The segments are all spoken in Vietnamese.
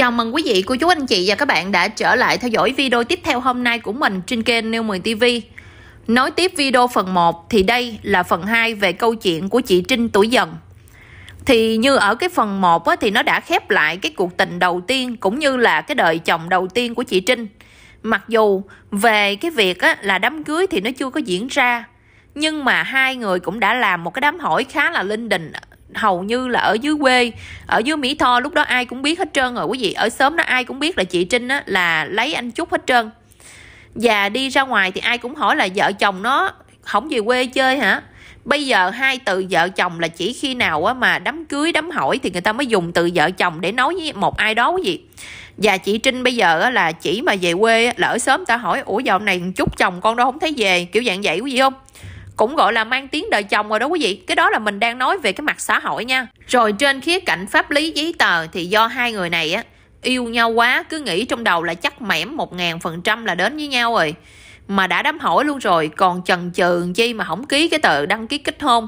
Chào mừng quý vị, cô chú anh chị và các bạn đã trở lại theo dõi video tiếp theo hôm nay của mình trên kênh New 10 TV. Nói tiếp video phần 1 thì đây là phần 2 về câu chuyện của chị Trinh tuổi dần. Thì như ở cái phần 1 á, thì nó đã khép lại cái cuộc tình đầu tiên cũng như là cái đời chồng đầu tiên của chị Trinh. Mặc dù về cái việc á, là đám cưới thì nó chưa có diễn ra Nhưng mà hai người cũng đã làm một cái đám hỏi khá là linh đình hầu như là ở dưới quê ở dưới mỹ tho lúc đó ai cũng biết hết trơn rồi quý vị ở sớm đó ai cũng biết là chị trinh á là lấy anh chúc hết trơn và đi ra ngoài thì ai cũng hỏi là vợ chồng nó không về quê chơi hả bây giờ hai từ vợ chồng là chỉ khi nào á mà đám cưới đám hỏi thì người ta mới dùng từ vợ chồng để nói với một ai đó quý vị và chị trinh bây giờ á là chỉ mà về quê là ở sớm ta hỏi ủa dạo này chút chồng con đâu không thấy về kiểu dạng vậy quý vị không cũng gọi là mang tiếng đời chồng rồi đó quý vị cái đó là mình đang nói về cái mặt xã hội nha rồi trên khía cạnh pháp lý giấy tờ thì do hai người này á yêu nhau quá cứ nghĩ trong đầu là chắc mẻm một ngàn phần trăm là đến với nhau rồi mà đã đám hỏi luôn rồi còn chần chừ chi mà không ký cái tờ đăng ký kết hôn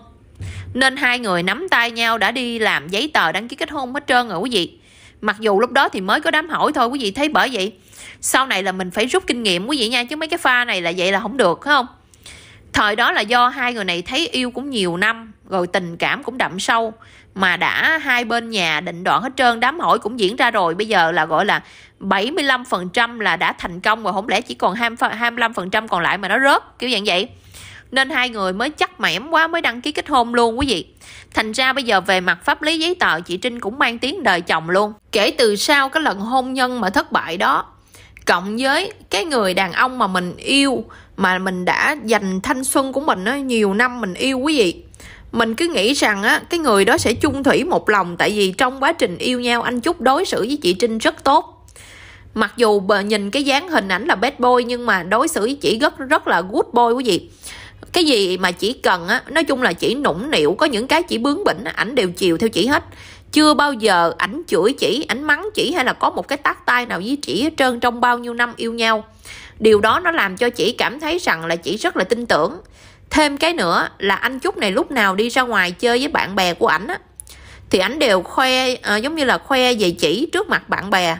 nên hai người nắm tay nhau đã đi làm giấy tờ đăng ký kết hôn hết trơn rồi quý vị mặc dù lúc đó thì mới có đám hỏi thôi quý vị thấy bởi vậy sau này là mình phải rút kinh nghiệm quý vị nha chứ mấy cái pha này là vậy là không được phải không thời đó là do hai người này thấy yêu cũng nhiều năm rồi tình cảm cũng đậm sâu mà đã hai bên nhà định đoạn hết trơn đám hỏi cũng diễn ra rồi bây giờ là gọi là 75% là đã thành công rồi không lẽ chỉ còn 25% còn lại mà nó rớt kiểu dạng vậy nên hai người mới chắc mẻm quá mới đăng ký kết hôn luôn quý vị thành ra bây giờ về mặt pháp lý giấy tờ chị trinh cũng mang tiếng đời chồng luôn kể từ sau cái lần hôn nhân mà thất bại đó cộng với cái người đàn ông mà mình yêu mà mình đã dành thanh xuân của mình á, nhiều năm mình yêu quý vị mình cứ nghĩ rằng á cái người đó sẽ chung thủy một lòng tại vì trong quá trình yêu nhau anh chúc đối xử với chị trinh rất tốt mặc dù nhìn cái dáng hình ảnh là bad boy nhưng mà đối xử với chị rất rất là good boy quý vị cái gì mà chỉ cần á nói chung là chỉ nũng nịu có những cái chỉ bướng bỉnh ảnh đều chiều theo chỉ hết chưa bao giờ ảnh chửi chỉ ảnh mắng chỉ hay là có một cái tác tay nào với chỉ hết trơn trong bao nhiêu năm yêu nhau điều đó nó làm cho chị cảm thấy rằng là chị rất là tin tưởng thêm cái nữa là anh chúc này lúc nào đi ra ngoài chơi với bạn bè của ảnh á thì ảnh đều khoe à, giống như là khoe về chỉ trước mặt bạn bè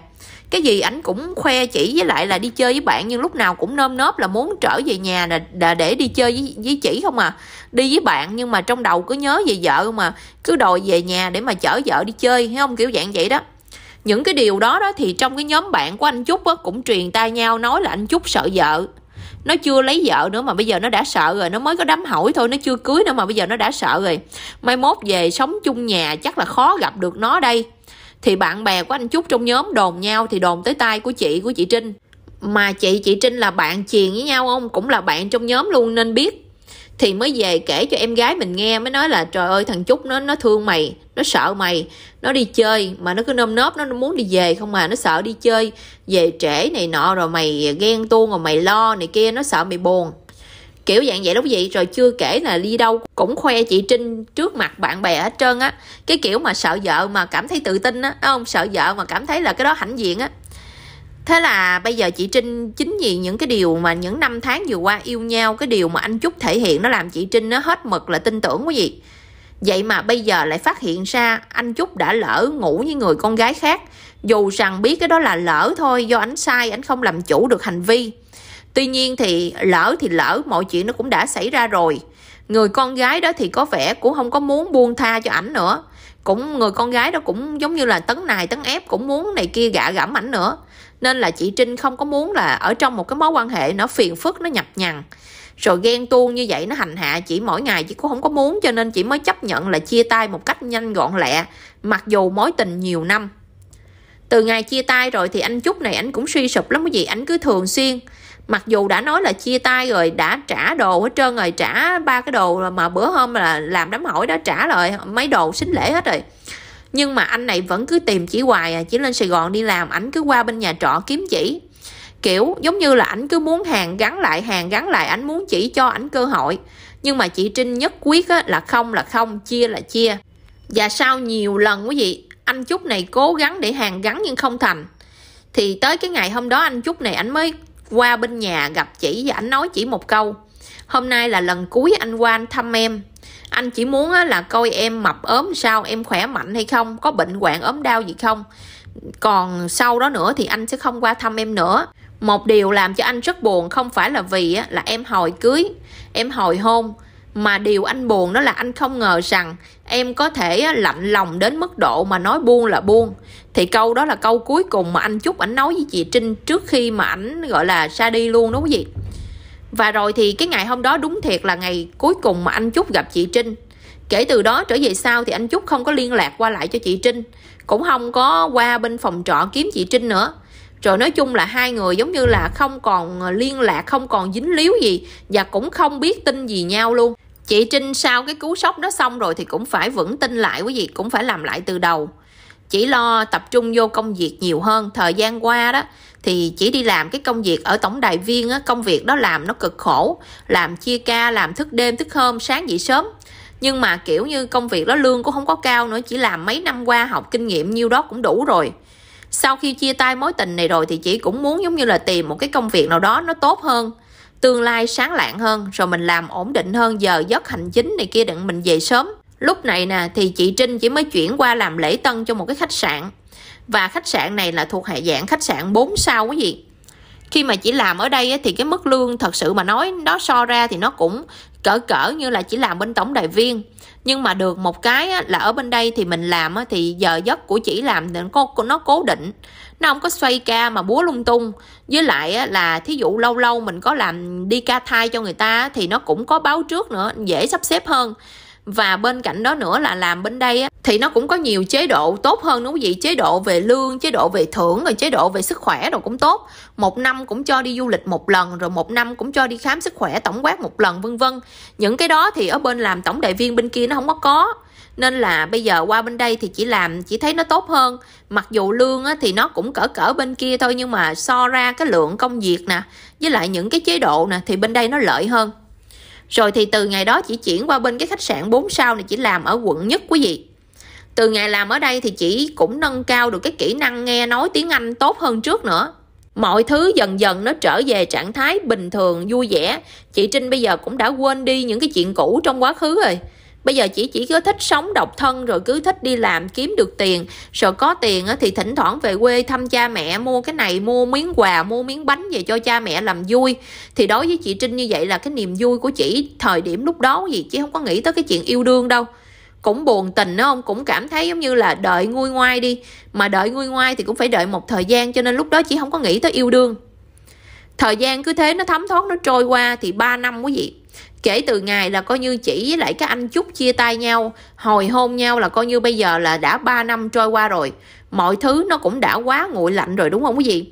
cái gì ảnh cũng khoe chỉ với lại là đi chơi với bạn nhưng lúc nào cũng nơm nớp là muốn trở về nhà là để đi chơi với, với chỉ không à đi với bạn nhưng mà trong đầu cứ nhớ về vợ mà cứ đòi về nhà để mà chở vợ đi chơi hay không kiểu dạng vậy đó những cái điều đó đó thì trong cái nhóm bạn của anh chúc á, cũng truyền tai nhau nói là anh chúc sợ vợ nó chưa lấy vợ nữa mà bây giờ nó đã sợ rồi nó mới có đám hỏi thôi nó chưa cưới nữa mà bây giờ nó đã sợ rồi mai mốt về sống chung nhà chắc là khó gặp được nó đây thì bạn bè của anh chúc trong nhóm đồn nhau thì đồn tới tai của chị của chị Trinh mà chị chị Trinh là bạn chiền với nhau không cũng là bạn trong nhóm luôn nên biết thì mới về kể cho em gái mình nghe mới nói là trời ơi thằng Trúc nó nó thương mày nó sợ mày nó đi chơi mà nó cứ nơm nớp nó muốn đi về không mà nó sợ đi chơi về trễ này nọ rồi mày ghen tuông rồi mày lo này kia nó sợ mày buồn kiểu dạng vậy đó vậy rồi chưa kể là đi đâu cũng khoe chị trinh trước mặt bạn bè hết trơn á cái kiểu mà sợ vợ mà cảm thấy tự tin á không sợ vợ mà cảm thấy là cái đó hãnh diện á Thế là bây giờ chị Trinh chính vì những cái điều mà những năm tháng vừa qua yêu nhau Cái điều mà anh Trúc thể hiện nó làm chị Trinh nó hết mực là tin tưởng quý gì Vậy mà bây giờ lại phát hiện ra anh Trúc đã lỡ ngủ với người con gái khác Dù rằng biết cái đó là lỡ thôi do anh sai anh không làm chủ được hành vi Tuy nhiên thì lỡ thì lỡ mọi chuyện nó cũng đã xảy ra rồi Người con gái đó thì có vẻ cũng không có muốn buông tha cho ảnh nữa cũng người con gái đó cũng giống như là tấn này tấn ép cũng muốn này kia gạ gẫm ảnh nữa nên là chị Trinh không có muốn là ở trong một cái mối quan hệ nó phiền phức nó nhập nhằng rồi ghen tuông như vậy nó hành hạ chị mỗi ngày chị cũng không có muốn cho nên chị mới chấp nhận là chia tay một cách nhanh gọn lẹ mặc dù mối tình nhiều năm từ ngày chia tay rồi thì anh Trúc này anh cũng suy sụp lắm quý vị anh cứ thường xuyên mặc dù đã nói là chia tay rồi đã trả đồ hết trơn rồi trả ba cái đồ mà bữa hôm là làm đám hỏi đã trả rồi mấy đồ xính lễ hết rồi nhưng mà anh này vẫn cứ tìm chỉ hoài à chỉ lên sài gòn đi làm ảnh cứ qua bên nhà trọ kiếm chỉ kiểu giống như là ảnh cứ muốn hàng gắn lại hàng gắn lại ảnh muốn chỉ cho ảnh cơ hội nhưng mà chị trinh nhất quyết á, là không là không chia là chia và sau nhiều lần quý vị anh chúc này cố gắng để hàng gắn nhưng không thành thì tới cái ngày hôm đó anh chúc này ảnh mới qua bên nhà gặp chỉ và ảnh nói chỉ một câu hôm nay là lần cuối anh qua anh thăm em anh chỉ muốn là coi em mập ốm sao em khỏe mạnh hay không có bệnh hoạn ốm đau gì không còn sau đó nữa thì anh sẽ không qua thăm em nữa một điều làm cho anh rất buồn không phải là vì là em hồi cưới em hồi hôn mà điều anh buồn đó là anh không ngờ rằng em có thể lạnh lòng đến mức độ mà nói buông là buông thì câu đó là câu cuối cùng mà anh chúc ảnh nói với chị trinh trước khi mà ảnh gọi là ra đi luôn đúng không gì và rồi thì cái ngày hôm đó đúng thiệt là ngày cuối cùng mà anh Trúc gặp chị Trinh kể từ đó trở về sau thì anh Trúc không có liên lạc qua lại cho chị Trinh cũng không có qua bên phòng trọ kiếm chị Trinh nữa rồi nói chung là hai người giống như là không còn liên lạc không còn dính líu gì và cũng không biết tin gì nhau luôn chị Trinh sau cái cú sốc đó xong rồi thì cũng phải vững tin lại quý vị cũng phải làm lại từ đầu chỉ lo tập trung vô công việc nhiều hơn thời gian qua đó thì chỉ đi làm cái công việc ở tổng đài viên á, công việc đó làm nó cực khổ làm chia ca làm thức đêm thức hôm sáng dậy sớm nhưng mà kiểu như công việc đó lương cũng không có cao nữa chỉ làm mấy năm qua học kinh nghiệm nhiêu đó cũng đủ rồi sau khi chia tay mối tình này rồi thì chị cũng muốn giống như là tìm một cái công việc nào đó nó tốt hơn tương lai sáng lạng hơn rồi mình làm ổn định hơn giờ giấc hành chính này kia đừng mình về sớm Lúc này nè thì chị Trinh chỉ mới chuyển qua làm lễ tân cho một cái khách sạn và khách sạn này là thuộc hệ dạng khách sạn 4 sao quý vị. Khi mà chị làm ở đây thì cái mức lương thật sự mà nói nó so ra thì nó cũng cỡ cỡ như là chỉ làm bên tổng đài viên nhưng mà được một cái là ở bên đây thì mình làm thì giờ giấc của chỉ làm nó nó cố định nó không có xoay ca mà búa lung tung với lại là thí dụ lâu lâu mình có làm đi ca thai cho người ta thì nó cũng có báo trước nữa dễ sắp xếp hơn và bên cạnh đó nữa là làm bên đây á, thì nó cũng có nhiều chế độ tốt hơn đúng không vậy chế độ về lương chế độ về thưởng rồi chế độ về sức khỏe rồi cũng tốt một năm cũng cho đi du lịch một lần rồi một năm cũng cho đi khám sức khỏe tổng quát một lần vân vân những cái đó thì ở bên làm tổng đại viên bên kia nó không có có nên là bây giờ qua bên đây thì chỉ làm chỉ thấy nó tốt hơn mặc dù lương á, thì nó cũng cỡ cỡ bên kia thôi nhưng mà so ra cái lượng công việc nè với lại những cái chế độ nè thì bên đây nó lợi hơn rồi thì từ ngày đó chị chuyển qua bên cái khách sạn 4 sao này chị làm ở quận nhất quý vị. Từ ngày làm ở đây thì chị cũng nâng cao được cái kỹ năng nghe nói tiếng Anh tốt hơn trước nữa. Mọi thứ dần dần nó trở về trạng thái bình thường, vui vẻ. Chị Trinh bây giờ cũng đã quên đi những cái chuyện cũ trong quá khứ rồi bây giờ chỉ chỉ cứ thích sống độc thân rồi cứ thích đi làm kiếm được tiền sợ có tiền thì thỉnh thoảng về quê thăm cha mẹ mua cái này mua miếng quà mua miếng bánh về cho cha mẹ làm vui thì đối với chị trinh như vậy là cái niềm vui của chị thời điểm lúc đó gì chứ không có nghĩ tới cái chuyện yêu đương đâu cũng buồn tình đó không cũng cảm thấy giống như là đợi nguôi ngoai đi mà đợi nguôi ngoai thì cũng phải đợi một thời gian cho nên lúc đó chị không có nghĩ tới yêu đương thời gian cứ thế nó thấm thoát nó trôi qua thì 3 năm quý vị kể từ ngày là coi như chỉ với lại các anh Trúc chia tay nhau hồi hôn nhau là coi như bây giờ là đã 3 năm trôi qua rồi mọi thứ nó cũng đã quá nguội lạnh rồi đúng không quý vị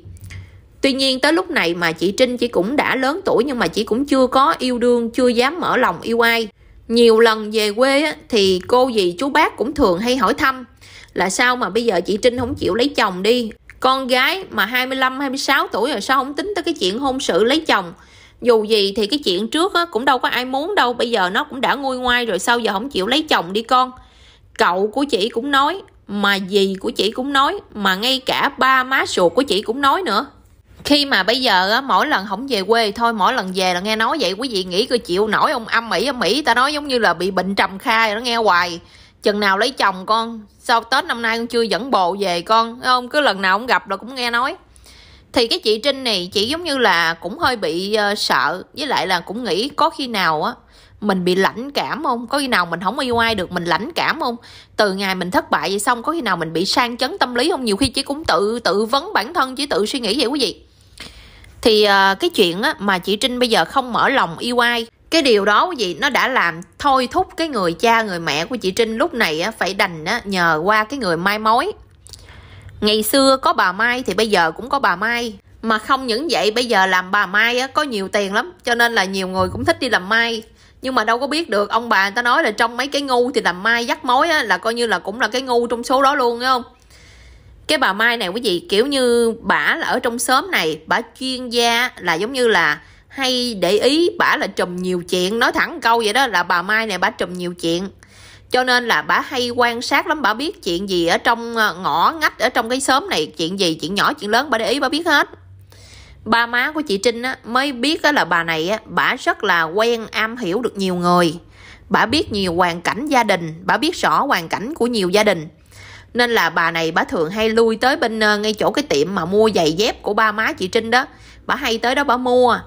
Tuy nhiên tới lúc này mà chị Trinh chị cũng đã lớn tuổi nhưng mà chị cũng chưa có yêu đương, chưa dám mở lòng yêu ai. Nhiều lần về quê thì cô dì chú bác cũng thường hay hỏi thăm là sao mà bây giờ chị Trinh không chịu lấy chồng đi. Con gái mà 25, 26 tuổi rồi sao không tính tới cái chuyện hôn sự lấy chồng dù gì thì cái chuyện trước á, cũng đâu có ai muốn đâu bây giờ nó cũng đã nguôi ngoai rồi sao giờ không chịu lấy chồng đi con cậu của chị cũng nói mà dì của chị cũng nói mà ngay cả ba má ruột của chị cũng nói nữa khi mà bây giờ á, mỗi lần không về quê thôi mỗi lần về là nghe nói vậy quý vị nghĩ coi chịu nổi ông âm mỹ âm mỹ ta nói giống như là bị bệnh trầm kha nó nghe hoài chừng nào lấy chồng con sau tết năm nay con chưa dẫn bồ về con không cứ lần nào ông gặp là cũng nghe nói thì cái chị trinh này chị giống như là cũng hơi bị uh, sợ với lại là cũng nghĩ có khi nào á mình bị lãnh cảm không có khi nào mình không yêu ai được mình lãnh cảm không từ ngày mình thất bại vậy xong có khi nào mình bị sang chấn tâm lý không nhiều khi chị cũng tự tự vấn bản thân chỉ tự suy nghĩ vậy quý vị thì uh, cái chuyện á, mà chị trinh bây giờ không mở lòng yêu ai cái điều đó quý vị nó đã làm thôi thúc cái người cha người mẹ của chị trinh lúc này á, phải đành á, nhờ qua cái người mai mối ngày xưa có bà mai thì bây giờ cũng có bà mai mà không những vậy bây giờ làm bà mai á, có nhiều tiền lắm cho nên là nhiều người cũng thích đi làm mai nhưng mà đâu có biết được ông bà người ta nói là trong mấy cái ngu thì làm mai dắt mối á, là coi như là cũng là cái ngu trong số đó luôn không cái bà mai này quý vị kiểu như bả là ở trong xóm này bả chuyên gia là giống như là hay để ý bả là trùm nhiều chuyện nói thẳng câu vậy đó là bà mai này bả trùm nhiều chuyện cho nên là bà hay quan sát lắm bà biết chuyện gì ở trong ờ, ngõ ngách ở trong cái xóm này chuyện gì chuyện nhỏ chuyện lớn bà để ý bà biết hết ba má của chị Trinh á, mới biết á, là bà này á, bà rất là quen am hiểu được nhiều người bà biết nhiều hoàn cảnh gia đình bà biết rõ hoàn cảnh của nhiều gia đình nên là bà này bà thường hay lui tới bên ờ, ngay chỗ cái tiệm mà mua giày dép của ba má chị Trinh đó bà hay tới đó bà mua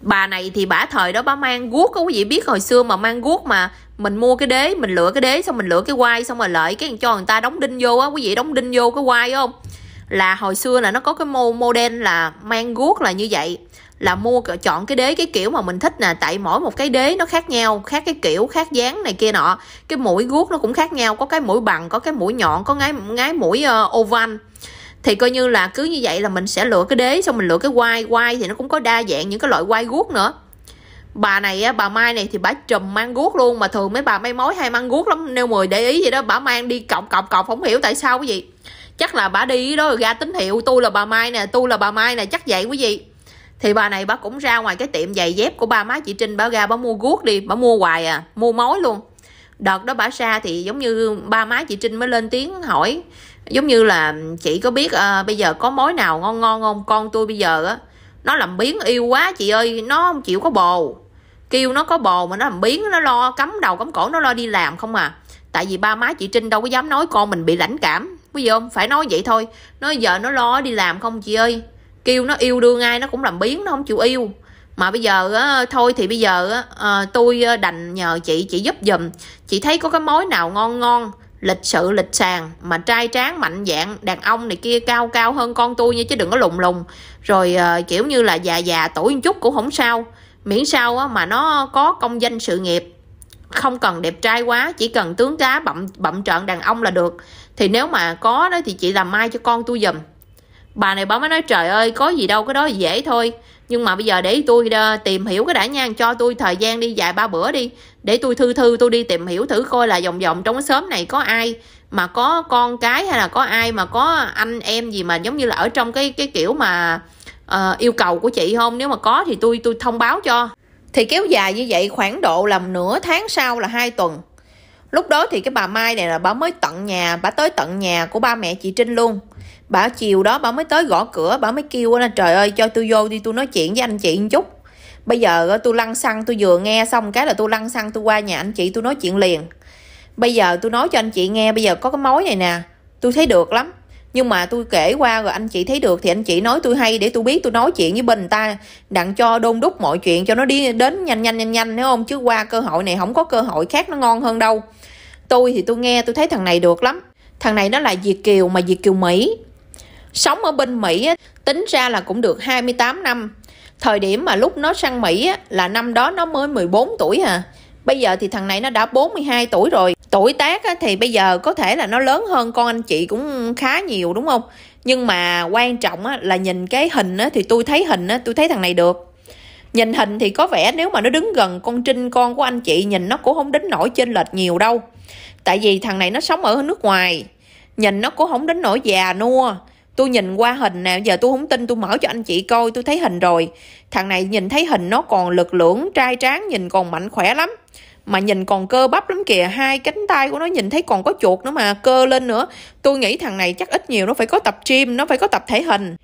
bà này thì bà thời đó bà mang guốc có quý vị biết hồi xưa mà mang guốc mà mình mua cái đế mình lựa cái đế xong mình lựa cái quai xong rồi lợi cái cho người ta đóng đinh vô á quý vị đóng đinh vô cái quay không là hồi xưa là nó có cái mô model là mang guốc là như vậy là mua chọn cái đế cái kiểu mà mình thích nè tại mỗi một cái đế nó khác nhau khác cái kiểu khác dáng này kia nọ cái mũi guốc nó cũng khác nhau có cái mũi bằng có cái mũi nhọn có ngái ngái mũi uh, oval thì coi như là cứ như vậy là mình sẽ lựa cái đế xong mình lựa cái quai quai thì nó cũng có đa dạng những cái loại quai guốc nữa bà này á bà mai này thì bà trùm mang guốc luôn mà thường mấy bà may mối hay mang guốc lắm nêu mười để ý vậy đó bà mang đi cọc cọc cọc không hiểu tại sao cái gì chắc là bà đi đó rồi ra tín hiệu tôi là bà mai nè tôi là bà mai nè chắc vậy quý vị thì bà này bà cũng ra ngoài cái tiệm giày dép của ba má chị trinh bà ra bà mua guốc đi bà mua hoài à mua mối luôn đợt đó bà ra thì giống như ba má chị trinh mới lên tiếng hỏi giống như là chị có biết à, bây giờ có mối nào ngon ngon không con tôi bây giờ á nó làm biến yêu quá chị ơi nó không chịu có bồ kêu nó có bồ mà nó làm biến nó lo cấm đầu cấm cổ nó lo đi làm không à tại vì ba má chị trinh đâu có dám nói con mình bị lãnh cảm quý vị không phải nói vậy thôi nó giờ nó lo đi làm không chị ơi kêu nó yêu đương ai nó cũng làm biến nó không chịu yêu mà bây giờ á, thôi thì bây giờ á, ờ, tôi ờ, đành nhờ chị chị giúp giùm chị thấy có cái mối nào ngon ngon lịch sự lịch sàng mà trai tráng mạnh dạng đàn ông này kia cao cao hơn con tôi nha chứ đừng có lùng lùng rồi à, kiểu như là già già tuổi một chút cũng không sao miễn sao mà nó có công danh sự nghiệp không cần đẹp trai quá chỉ cần tướng cá bậm bậm trợn đàn ông là được thì nếu mà có đó thì chị làm mai cho con tôi giùm bà này bà mới nói trời ơi có gì đâu cái đó dễ thôi nhưng mà bây giờ để tôi ờ, tìm hiểu cái đã nha cho tôi thời gian đi dài ba bữa đi để tôi thư thư tôi đi tìm hiểu thử coi là vòng vòng trong cái xóm này có ai mà có con cái hay là có ai mà có anh em gì mà giống như là ở trong cái cái kiểu mà uh, yêu cầu của chị không nếu mà có thì tôi tôi thông báo cho thì kéo dài như vậy khoảng độ là nửa tháng sau là hai tuần lúc đó thì cái bà mai này là bà mới tận nhà bà tới tận nhà của ba mẹ chị trinh luôn bà chiều đó bà mới tới gõ cửa bà mới kêu là trời ơi cho tôi vô đi tôi nói chuyện với anh chị một chút bây giờ tôi lăn xăng tôi vừa nghe xong cái là tôi lăn xăng tôi qua nhà anh chị tôi nói chuyện liền bây giờ tôi nói cho anh chị nghe bây giờ có cái mối này nè tôi thấy được lắm nhưng mà tôi kể qua rồi anh chị thấy được thì anh chị nói tôi hay để tôi biết tôi nói chuyện với bên ta đặng cho đôn đúc mọi chuyện cho nó đi đến nhanh nhanh nhanh nhanh nếu không chứ qua cơ hội này không có cơ hội khác nó ngon hơn đâu tôi thì tôi nghe tôi thấy thằng này được lắm thằng này nó là Việt Kiều mà Việt Kiều Mỹ sống ở bên Mỹ tính ra là cũng được 28 năm thời điểm mà lúc nó sang Mỹ là năm đó nó mới 14 tuổi à bây giờ thì thằng này nó đã 42 tuổi rồi tuổi tác thì bây giờ có thể là nó lớn hơn con anh chị cũng khá nhiều đúng không nhưng mà quan trọng là nhìn cái hình thì tôi thấy hình tôi thấy thằng này được nhìn hình thì có vẻ nếu mà nó đứng gần con trinh con của anh chị nhìn nó cũng không đến nổi trên lệch nhiều đâu tại vì thằng này nó sống ở nước ngoài nhìn nó cũng không đến nổi già nua Tôi nhìn qua hình nào giờ tôi không tin tôi mở cho anh chị coi tôi thấy hình rồi. Thằng này nhìn thấy hình nó còn lực lưỡng, trai tráng, nhìn còn mạnh khỏe lắm. Mà nhìn còn cơ bắp lắm kìa, hai cánh tay của nó nhìn thấy còn có chuột nữa mà, cơ lên nữa. Tôi nghĩ thằng này chắc ít nhiều nó phải có tập gym, nó phải có tập thể hình.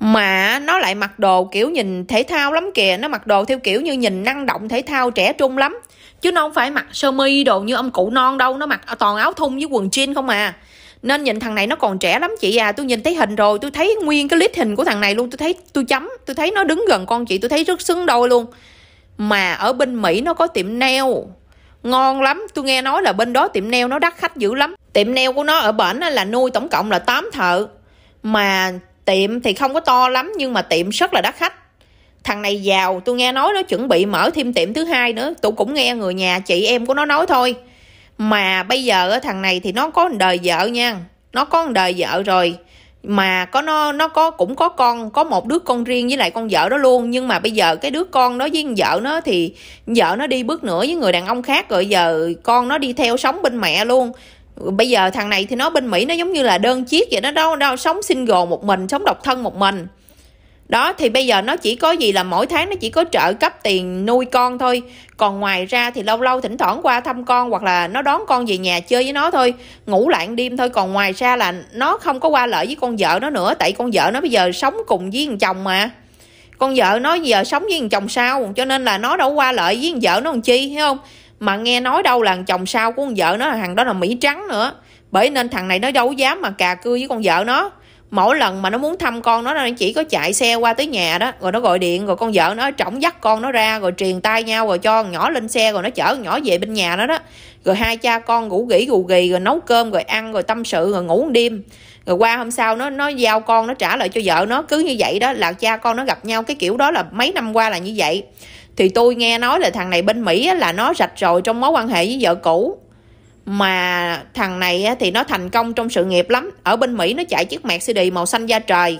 Mà nó lại mặc đồ kiểu nhìn thể thao lắm kìa, nó mặc đồ theo kiểu như nhìn năng động thể thao trẻ trung lắm. Chứ nó không phải mặc sơ mi đồ như ông cụ non đâu, nó mặc toàn áo thun với quần jean không à nên nhìn thằng này nó còn trẻ lắm chị à tôi nhìn thấy hình rồi tôi thấy nguyên cái clip hình của thằng này luôn tôi thấy tôi chấm tôi thấy nó đứng gần con chị tôi thấy rất xứng đôi luôn mà ở bên mỹ nó có tiệm nail ngon lắm tôi nghe nói là bên đó tiệm nail nó đắt khách dữ lắm tiệm nail của nó ở bển là nuôi tổng cộng là 8 thợ mà tiệm thì không có to lắm nhưng mà tiệm rất là đắt khách thằng này giàu tôi nghe nói nó chuẩn bị mở thêm tiệm thứ hai nữa tôi cũng nghe người nhà chị em của nó nói thôi mà bây giờ thằng này thì nó có đời vợ nha nó có đời vợ rồi mà có nó nó có cũng có con có một đứa con riêng với lại con vợ đó luôn nhưng mà bây giờ cái đứa con đó với vợ nó thì vợ nó đi bước nữa với người đàn ông khác rồi giờ con nó đi theo sống bên mẹ luôn bây giờ thằng này thì nó bên mỹ nó giống như là đơn chiếc vậy đó đâu đâu sống single một mình sống độc thân một mình đó thì bây giờ nó chỉ có gì là mỗi tháng nó chỉ có trợ cấp tiền nuôi con thôi còn ngoài ra thì lâu lâu thỉnh thoảng qua thăm con hoặc là nó đón con về nhà chơi với nó thôi ngủ lạng đêm thôi còn ngoài ra là nó không có qua lợi với con vợ nó nữa tại con vợ nó bây giờ sống cùng với thằng chồng mà con vợ nó giờ sống với thằng chồng sao cho nên là nó đâu qua lợi với thằng vợ nó làm chi hiểu không mà nghe nói đâu là thằng chồng sao của con vợ nó là thằng đó là mỹ trắng nữa bởi nên thằng này nó đâu dám mà cà cưa với con vợ nó mỗi lần mà nó muốn thăm con nó nó chỉ có chạy xe qua tới nhà đó rồi nó gọi điện rồi con vợ nó trọng dắt con nó ra rồi truyền tay nhau rồi cho nhỏ lên xe rồi nó chở nhỏ về bên nhà nó đó rồi hai cha con ngủ gỉ gù gì rồi nấu cơm rồi ăn rồi tâm sự rồi ngủ đêm rồi qua hôm sau nó nó giao con nó trả lại cho vợ nó cứ như vậy đó là cha con nó gặp nhau cái kiểu đó là mấy năm qua là như vậy thì tôi nghe nói là thằng này bên mỹ là nó rạch rồi trong mối quan hệ với vợ cũ mà thằng này thì nó thành công trong sự nghiệp lắm ở bên mỹ nó chạy chiếc mercedes màu xanh da trời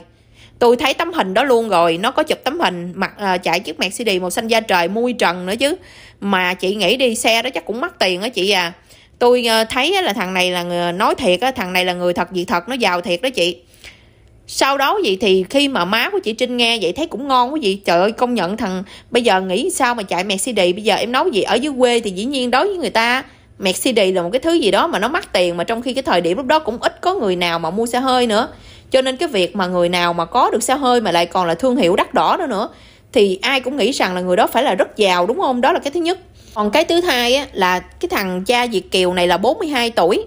tôi thấy tấm hình đó luôn rồi nó có chụp tấm hình mặt à, ờ, chạy chiếc mercedes màu xanh da trời mui trần nữa chứ mà chị nghĩ đi xe đó chắc cũng mất tiền á chị à tôi ờ, thấy là thằng này là người nói thiệt á thằng này là người thật gì thật nó giàu thiệt đó chị sau đó vậy thì khi mà má của chị Trinh nghe vậy thấy cũng ngon quá gì trời ơi công nhận thằng bây giờ nghĩ sao mà chạy Mercedes bây giờ em nấu gì ở dưới quê thì dĩ nhiên đối với người ta Mercedes là một cái thứ gì đó mà nó mắc tiền mà trong khi cái thời điểm lúc đó cũng ít có người nào mà mua xe hơi nữa cho nên cái việc mà người nào mà có được xe hơi mà lại còn là thương hiệu đắt đỏ nữa nữa thì ai cũng nghĩ rằng là người đó phải là rất giàu đúng không đó là cái thứ nhất còn cái thứ hai á, là cái thằng cha Việt Kiều này là 42 tuổi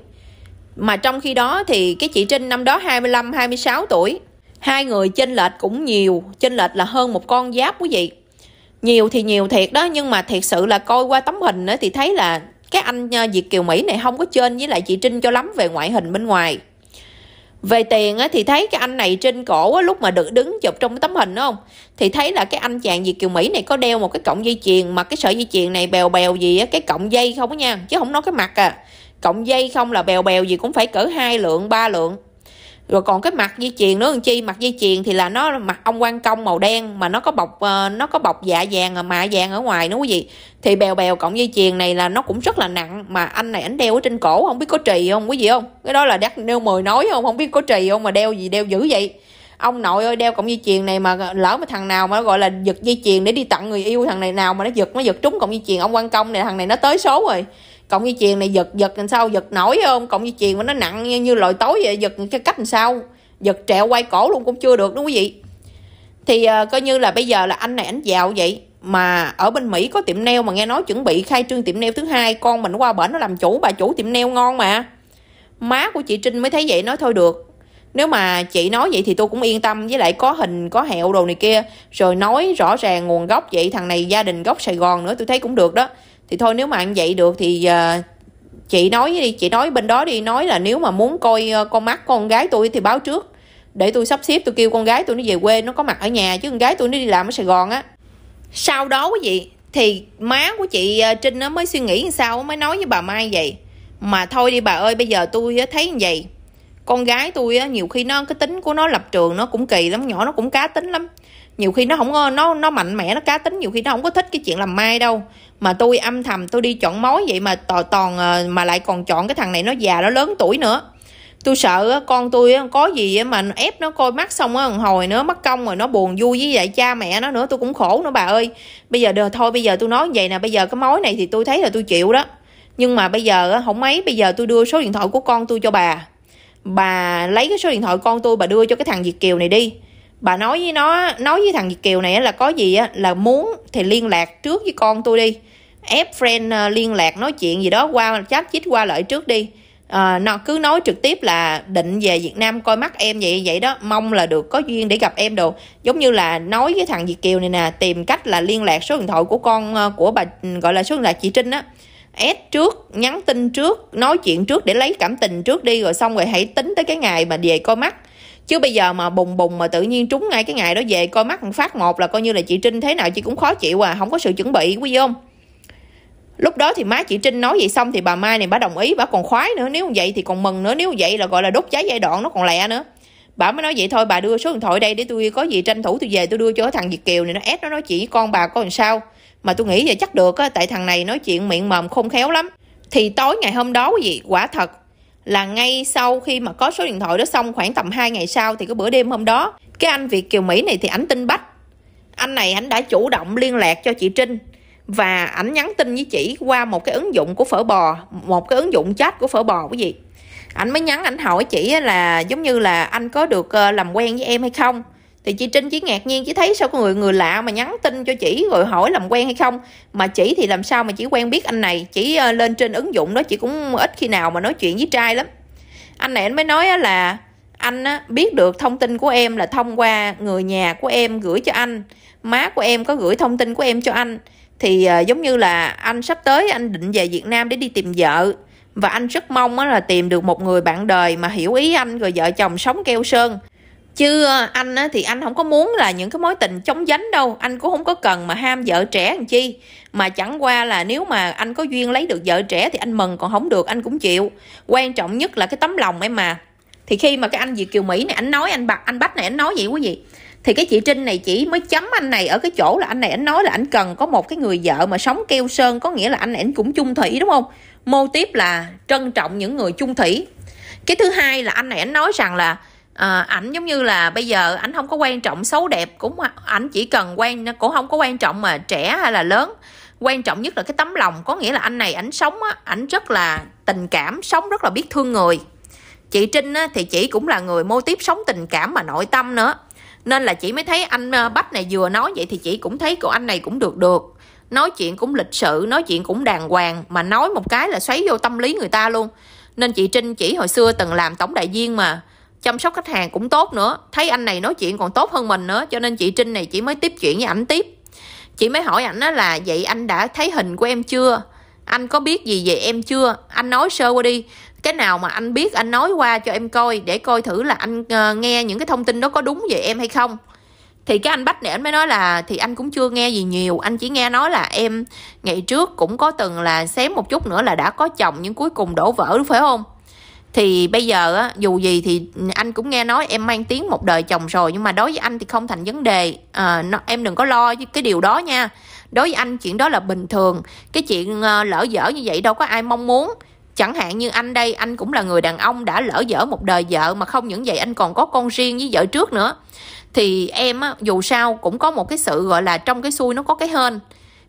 mà trong khi đó thì cái chị Trinh năm đó 25 26 tuổi hai người chênh lệch cũng nhiều chênh lệch là hơn một con giáp quý vị nhiều thì nhiều thiệt đó nhưng mà thiệt sự là coi qua tấm hình thì thấy là các anh ờ, Việt Kiều Mỹ này không có trên với lại chị Trinh cho lắm về ngoại hình bên ngoài về tiền thì thấy cái anh này trên cổ lúc mà được đứng chụp trong cái tấm hình đó không thì thấy là cái anh chàng Việt Kiều Mỹ này có đeo một cái cọng dây chuyền mà cái sợi dây chuyền này bèo bèo gì á cái cọng dây không á nha chứ không nói cái mặt à cọng dây không là bèo bèo gì cũng phải cỡ hai lượng ba lượng rồi còn cái mặt dây chuyền nữa làm chi mặt dây chuyền thì là nó mặt ông quan công màu đen mà nó có bọc ờ, nó có bọc dạ vàng ờ, mạ vàng ở ngoài nữa quý vị thì bèo bèo cộng dây chuyền này là nó cũng rất là nặng mà anh này ảnh đeo ở trên cổ không biết có trì không quý vị không cái đó là đắt đeo mười nói không không biết có trì không mà đeo gì đeo dữ vậy ông nội ơi đeo cộng dây chuyền này mà ờ, lỡ mà thằng nào mà nó gọi là giật dây chuyền để đi tặng người yêu thằng này nào mà nó giật nó giật trúng cộng dây chuyền ông quan công này thằng này nó tới số rồi cộng dây chuyền này giật giật làm sao giật nổi không cộng dây chuyền mà nó nặng như, như loại tối vậy giật cái cách làm sao giật trẹo quay cổ luôn cũng chưa được đúng quý vị thì uh, coi như là bây giờ là anh này anh giàu vậy mà ở bên Mỹ có tiệm neo mà nghe nói chuẩn bị khai trương tiệm neo thứ hai con mình qua bển nó làm chủ bà chủ tiệm neo ngon mà má của chị Trinh mới thấy vậy nói thôi được nếu mà chị nói vậy thì tôi cũng yên tâm với lại có hình có hẹo đồ này kia rồi nói rõ ràng nguồn gốc vậy thằng này gia đình gốc Sài Gòn nữa tôi thấy cũng được đó thì thôi nếu mà anh vậy được thì uh, chị nói đi chị nói bên đó đi nói là nếu mà muốn coi uh, con mắt con gái tôi thì báo trước để tôi sắp xếp tôi kêu con gái tôi nó về quê nó có mặt ở nhà chứ con gái tôi nó đi làm ở sài gòn á sau đó quý vị thì má của chị ờ, trinh nó mới suy nghĩ sao mới nói với bà mai vậy mà thôi đi bà ơi bây giờ tôi thấy như vậy con gái tôi nhiều khi nó cái tính của nó lập trường nó cũng kỳ lắm nhỏ nó cũng cá tính lắm nhiều khi nó không có nó nó mạnh mẽ nó cá tính nhiều khi nó không có thích cái chuyện làm mai đâu mà tôi âm thầm tôi đi chọn mối vậy mà toàn toàn ờ, mà lại còn chọn cái thằng này nó già nó lớn tuổi nữa tôi sợ con tôi có gì mà ép nó coi mắt xong á hồi nữa mất công rồi nó buồn vui với lại cha mẹ nó nữa tôi cũng khổ nữa bà ơi bây giờ được thôi bây giờ tôi nói vậy nè bây giờ cái mối này thì tôi thấy là tôi chịu đó nhưng mà bây giờ không mấy bây giờ tôi đưa số điện thoại của con tôi cho bà bà lấy cái số điện thoại con tôi bà đưa cho cái thằng Việt Kiều này đi bà nói với nó nói với thằng Việt Kiều này là có gì á là muốn thì liên lạc trước với con tôi đi ép friend ờ, liên lạc nói chuyện gì đó qua chat chít qua lại trước đi à, nó cứ nói trực tiếp là định về Việt Nam coi mắt em vậy vậy đó mong là được có duyên để gặp em đồ giống như là nói với thằng Việt Kiều này nè tìm cách là liên lạc số điện thoại của con ờ, của bà gọi là số điện thoại chị Trinh á ép trước nhắn tin trước nói chuyện trước để lấy cảm tình trước đi rồi xong rồi hãy tính tới cái ngày mà về coi mắt chứ bây giờ mà bùng bùng mà tự nhiên trúng ngay cái ngày đó về coi mắt phát một là coi như là chị trinh thế nào chị cũng khó chịu à không có sự chuẩn bị quý vị không lúc đó thì má chị trinh nói vậy xong thì bà mai này bà đồng ý bà còn khoái nữa nếu vậy thì còn mừng nữa nếu vậy là gọi là đốt cháy giai đoạn nó còn lẹ nữa bà mới nói vậy thôi bà đưa số điện thoại đây để tôi có gì tranh thủ tôi về tôi đưa cho thằng việt kiều này nó ép nó nói chỉ con bà có làm sao mà tôi nghĩ vậy chắc được á tại thằng này nói chuyện miệng mồm không khéo lắm thì tối ngày hôm đó gì quả thật là ngay sau khi mà có số điện thoại đó xong khoảng tầm 2 ngày sau thì cái bữa đêm hôm đó cái anh Việt Kiều Mỹ này thì ảnh tin bách anh này ảnh đã chủ động liên lạc cho chị Trinh và ảnh nhắn tin với chị qua một cái ứng dụng của phở bò một cái ứng dụng chat của phở bò quý vị ảnh mới nhắn ảnh hỏi chị là giống như là anh có được ờ, làm quen với em hay không thì chị Trinh chỉ ngạc nhiên chỉ thấy sao có người người lạ mà nhắn tin cho chị rồi hỏi làm quen hay không mà chị thì làm sao mà chỉ quen biết anh này chỉ ờ, lên trên ứng dụng đó chị cũng ít khi nào mà nói chuyện với trai lắm anh này anh mới nói là anh biết được thông tin của em là thông qua người nhà của em gửi cho anh má của em có gửi thông tin của em cho anh thì ờ, giống như là anh sắp tới anh định về Việt Nam để đi tìm vợ và anh rất mong là tìm được một người bạn đời mà hiểu ý anh rồi vợ chồng sống keo sơn chứ ờ, anh á, thì anh không có muốn là những cái mối tình chống dánh đâu anh cũng không có cần mà ham vợ trẻ làm chi mà chẳng qua là nếu mà anh có duyên lấy được vợ trẻ thì anh mừng còn không được anh cũng chịu quan trọng nhất là cái tấm lòng em mà thì khi mà cái anh việt kiều mỹ này anh nói anh bạc anh bách này anh nói gì quý vị thì cái chị trinh này chỉ mới chấm anh này ở cái chỗ là anh này anh nói là anh cần có một cái người vợ mà sống keo sơn có nghĩa là anh này anh cũng chung thủy đúng không mô tiếp là trân trọng những người chung thủy cái thứ hai là anh này anh nói rằng là à, ảnh giống như là bây giờ ảnh không có quan trọng xấu đẹp cũng à, ảnh chỉ cần quan cũng không có quan trọng mà trẻ hay là lớn quan trọng nhất là cái tấm lòng có nghĩa là anh này ảnh sống á ảnh rất là tình cảm sống rất là biết thương người chị trinh á, thì chị cũng là người mô tiếp sống tình cảm mà nội tâm nữa nên là chị mới thấy anh ờ, bách này vừa nói vậy thì chị cũng thấy cậu anh này cũng được được nói chuyện cũng lịch sự nói chuyện cũng đàng hoàng mà nói một cái là xoáy vô tâm lý người ta luôn nên chị trinh chỉ hồi xưa từng làm tổng đại viên mà chăm sóc khách hàng cũng tốt nữa thấy anh này nói chuyện còn tốt hơn mình nữa cho nên chị trinh này chỉ mới tiếp chuyện với ảnh tiếp chị mới hỏi ảnh là vậy anh đã thấy hình của em chưa anh có biết gì về em chưa anh nói sơ qua đi cái nào mà anh biết anh nói qua cho em coi để coi thử là anh uh, nghe những cái thông tin đó có đúng về em hay không thì cái anh bách này anh mới nói là thì anh cũng chưa nghe gì nhiều anh chỉ nghe nói là em ngày trước cũng có từng là xém một chút nữa là đã có chồng nhưng cuối cùng đổ vỡ đúng phải không thì bây giờ á dù gì thì anh cũng nghe nói em mang tiếng một đời chồng rồi nhưng mà đối với anh thì không thành vấn đề à, nó, em đừng có lo cái điều đó nha đối với anh chuyện đó là bình thường cái chuyện ờ, lỡ dở như vậy đâu có ai mong muốn chẳng hạn như anh đây anh cũng là người đàn ông đã lỡ dở một đời vợ mà không những vậy anh còn có con riêng với vợ trước nữa thì em á dù sao cũng có một cái sự gọi là trong cái xuôi nó có cái hên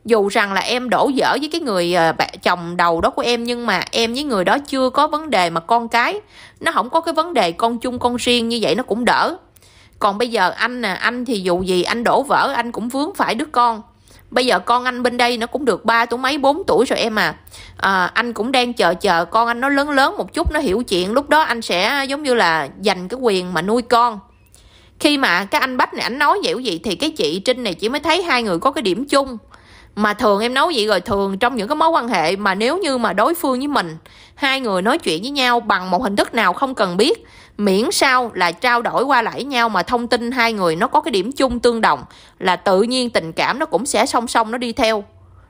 dù rằng là em đổ dở với cái người ờ, bạn chồng đầu đó của em nhưng mà em với người đó chưa có vấn đề mà con cái nó không có cái vấn đề con chung con riêng như vậy nó cũng đỡ còn bây giờ anh nè anh thì dù gì anh đổ vỡ anh cũng vướng phải đứa con bây giờ con anh bên đây nó cũng được ba tuổi mấy 4 tuổi rồi em à. à anh cũng đang chờ chờ con anh nó lớn lớn một chút nó hiểu chuyện lúc đó anh sẽ giống như là dành cái quyền mà nuôi con khi mà cái anh bách này anh nói vậy gì thì cái chị trinh này chỉ mới thấy hai người có cái điểm chung mà thường em nói vậy rồi thường trong những cái mối quan hệ mà nếu như mà đối phương với mình hai người nói chuyện với nhau bằng một hình thức nào không cần biết miễn sao là trao đổi qua lại nhau mà thông tin hai người nó có cái điểm chung tương đồng là tự nhiên tình cảm nó cũng sẽ song song nó đi theo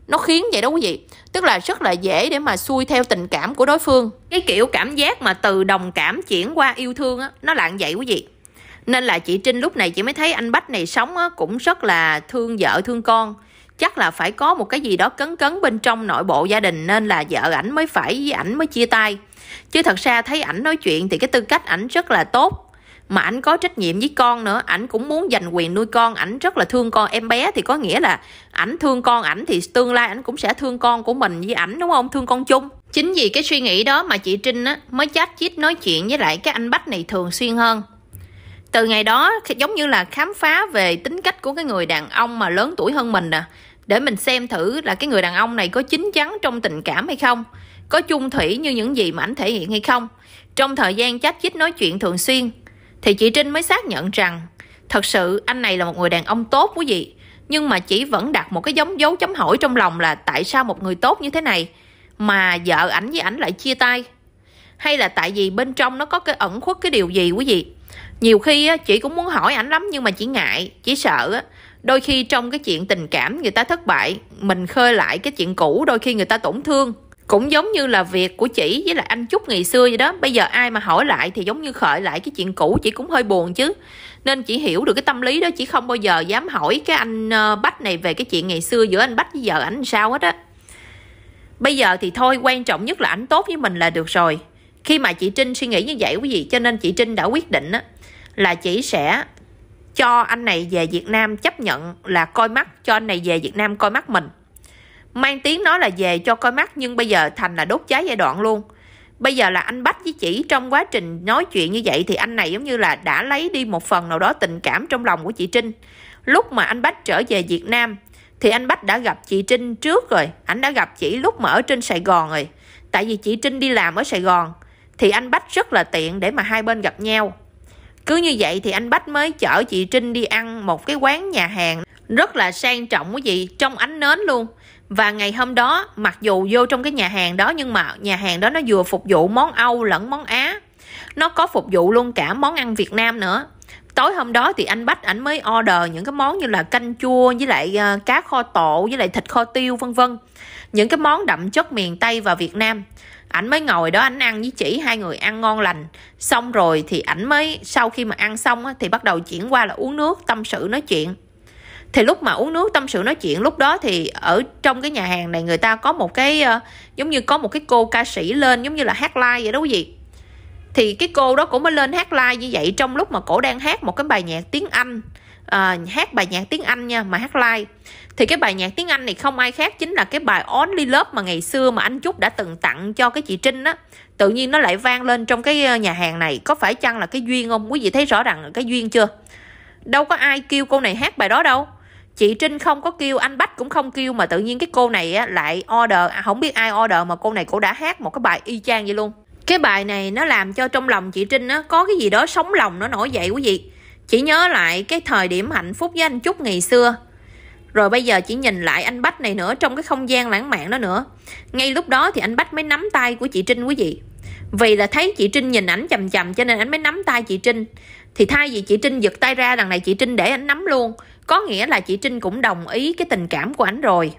nó khiến vậy đó quý vị tức là rất là dễ để mà xuôi theo tình cảm của đối phương cái kiểu cảm giác mà từ đồng cảm chuyển qua yêu thương á nó lạng vậy quý vị nên là chị trinh lúc này chị mới thấy anh bách này sống á cũng rất là thương vợ thương con chắc là phải có một cái gì đó cấn cấn bên trong nội bộ gia đình nên là vợ ảnh mới phải với ảnh mới chia tay chứ thật ra thấy ảnh nói chuyện thì cái tư cách ảnh rất là tốt mà ảnh có trách nhiệm với con nữa ảnh cũng muốn giành quyền nuôi con ảnh rất là thương con em bé thì có nghĩa là ảnh thương con ảnh thì tương lai ảnh cũng sẽ thương con của mình với ảnh đúng không thương con chung chính vì cái suy nghĩ đó mà chị trinh á mới chát chít nói chuyện với lại cái anh bách này thường xuyên hơn từ ngày đó giống như là khám phá về tính cách của cái người đàn ông mà lớn tuổi hơn mình nè để mình xem thử là cái người đàn ông này có chín chắn trong tình cảm hay không có chung thủy như những gì mà ảnh thể hiện hay không trong thời gian chát chít nói chuyện thường xuyên thì chị trinh mới xác nhận rằng thật sự anh này là một người đàn ông tốt quý vị nhưng mà chị vẫn đặt một cái giống dấu chấm hỏi trong lòng là tại sao một người tốt như thế này mà vợ ảnh với ảnh lại chia tay hay là tại vì bên trong nó có cái ẩn khuất cái điều gì quý vị nhiều khi á, chị cũng muốn hỏi ảnh lắm nhưng mà chị ngại chị sợ á đôi khi trong cái chuyện tình cảm người ta thất bại mình khơi lại cái chuyện cũ đôi khi người ta tổn thương cũng giống như là việc của chị với lại anh chúc ngày xưa vậy đó bây giờ ai mà hỏi lại thì giống như khởi lại cái chuyện cũ chị cũng hơi buồn chứ nên chị hiểu được cái tâm lý đó chị không bao giờ dám hỏi cái anh ờ, bách này về cái chuyện ngày xưa giữa anh bách với vợ ảnh sao hết á bây giờ thì thôi quan trọng nhất là ảnh tốt với mình là được rồi khi mà chị Trinh suy nghĩ như vậy quý vị cho nên chị Trinh đã quyết định là chị sẽ cho anh này về Việt Nam chấp nhận là coi mắt cho anh này về Việt Nam coi mắt mình mang tiếng nói là về cho coi mắt nhưng bây giờ thành là đốt cháy giai đoạn luôn bây giờ là anh bách với chỉ trong quá trình nói chuyện như vậy thì anh này giống như là đã lấy đi một phần nào đó tình cảm trong lòng của chị trinh lúc mà anh bách trở về việt nam thì anh bách đã gặp chị trinh trước rồi anh đã gặp chỉ lúc mà ở trên sài gòn rồi tại vì chị trinh đi làm ở sài gòn thì anh Bách rất là tiện để mà hai bên gặp nhau. Cứ như vậy thì anh Bách mới chở chị Trinh đi ăn một cái quán nhà hàng rất là sang trọng quý vị, trong ánh nến luôn. Và ngày hôm đó, mặc dù vô trong cái nhà hàng đó nhưng mà nhà hàng đó nó vừa phục vụ món Âu lẫn món Á. Nó có phục vụ luôn cả món ăn Việt Nam nữa. Tối hôm đó thì anh Bách ảnh mới order những cái món như là canh chua với lại ờ, cá kho tổ với lại thịt kho tiêu vân vân. Những cái món đậm chất miền Tây và Việt Nam ảnh mới ngồi đó ảnh ăn với chỉ hai người ăn ngon lành xong rồi thì ảnh mới sau khi mà ăn xong thì bắt đầu chuyển qua là uống nước tâm sự nói chuyện thì lúc mà uống nước tâm sự nói chuyện lúc đó thì ở trong cái nhà hàng này người ta có một cái ờ, giống như có một cái cô ca sĩ lên giống như là hát live vậy đó quý vị thì cái cô đó cũng mới lên hát live như vậy trong lúc mà cổ đang hát một cái bài nhạc tiếng anh à, hát bài nhạc tiếng anh nha mà hát live thì cái bài nhạc tiếng Anh này không ai khác chính là cái bài Only Love mà ngày xưa mà anh Trúc đã từng tặng cho cái chị Trinh á tự nhiên nó lại vang lên trong cái ờ, nhà hàng này có phải chăng là cái duyên không quý vị thấy rõ ràng là cái duyên chưa đâu có ai kêu cô này hát bài đó đâu chị Trinh không có kêu anh Bách cũng không kêu mà tự nhiên cái cô này á, lại order à, không biết ai order mà cô này cũng đã hát một cái bài y chang vậy luôn cái bài này nó làm cho trong lòng chị Trinh á, có cái gì đó sống lòng nó nổi dậy quý vị chỉ nhớ lại cái thời điểm hạnh phúc với anh Trúc ngày xưa rồi bây giờ chỉ nhìn lại anh Bách này nữa trong cái không gian lãng mạn đó nữa. Ngay lúc đó thì anh Bách mới nắm tay của chị Trinh quý vị. Vì là thấy chị Trinh nhìn ảnh chầm chầm cho nên ảnh mới nắm tay chị Trinh. Thì thay vì chị Trinh giật tay ra đằng này chị Trinh để ảnh nắm luôn. Có nghĩa là chị Trinh cũng đồng ý cái tình cảm của ảnh rồi.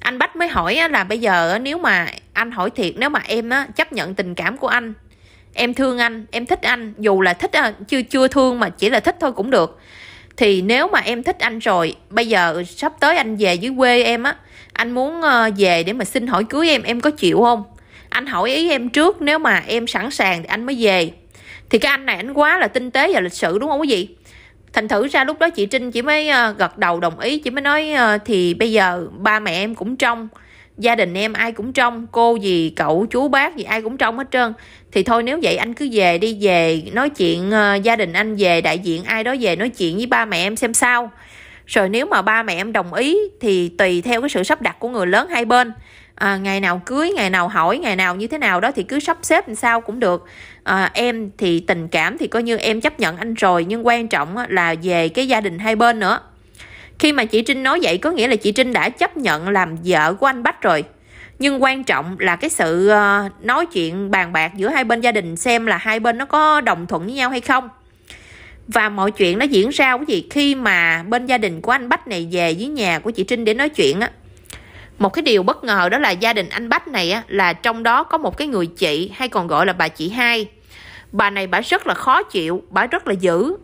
Anh Bách mới hỏi là bây giờ nếu mà anh hỏi thiệt nếu mà em chấp nhận tình cảm của anh em thương anh em thích anh dù là thích à, chưa chưa thương mà chỉ là thích thôi cũng được thì nếu mà em thích anh rồi bây giờ sắp tới anh về dưới quê em á anh muốn ờ, về để mà xin hỏi cưới em em có chịu không anh hỏi ý em trước nếu mà em sẵn sàng thì anh mới về thì cái anh này anh quá là tinh tế và lịch sự đúng không quý vị thành thử ra lúc đó chị trinh chỉ mới ờ, gật đầu đồng ý chỉ mới nói ờ, thì bây giờ ba mẹ em cũng trong gia đình em ai cũng trong cô gì cậu chú bác gì ai cũng trong hết trơn thì thôi nếu vậy anh cứ về đi về nói chuyện uh, gia đình anh về đại diện ai đó về nói chuyện với ba mẹ em xem sao rồi nếu mà ba mẹ em đồng ý thì tùy theo cái sự sắp đặt của người lớn hai bên à, ngày nào cưới ngày nào hỏi ngày nào như thế nào đó thì cứ sắp xếp làm sao cũng được à, em thì tình cảm thì coi như em chấp nhận anh rồi nhưng quan trọng là về cái gia đình hai bên nữa khi mà chị Trinh nói vậy có nghĩa là chị Trinh đã chấp nhận làm vợ của anh Bách rồi. Nhưng quan trọng là cái sự ờ, nói chuyện bàn bạc giữa hai bên gia đình xem là hai bên nó có đồng thuận với nhau hay không. Và mọi chuyện nó diễn ra cái gì khi mà bên gia đình của anh Bách này về dưới nhà của chị Trinh để nói chuyện á. Một cái điều bất ngờ đó là gia đình anh Bách này á, là trong đó có một cái người chị hay còn gọi là bà chị hai. Bà này bà rất là khó chịu, bà rất là dữ,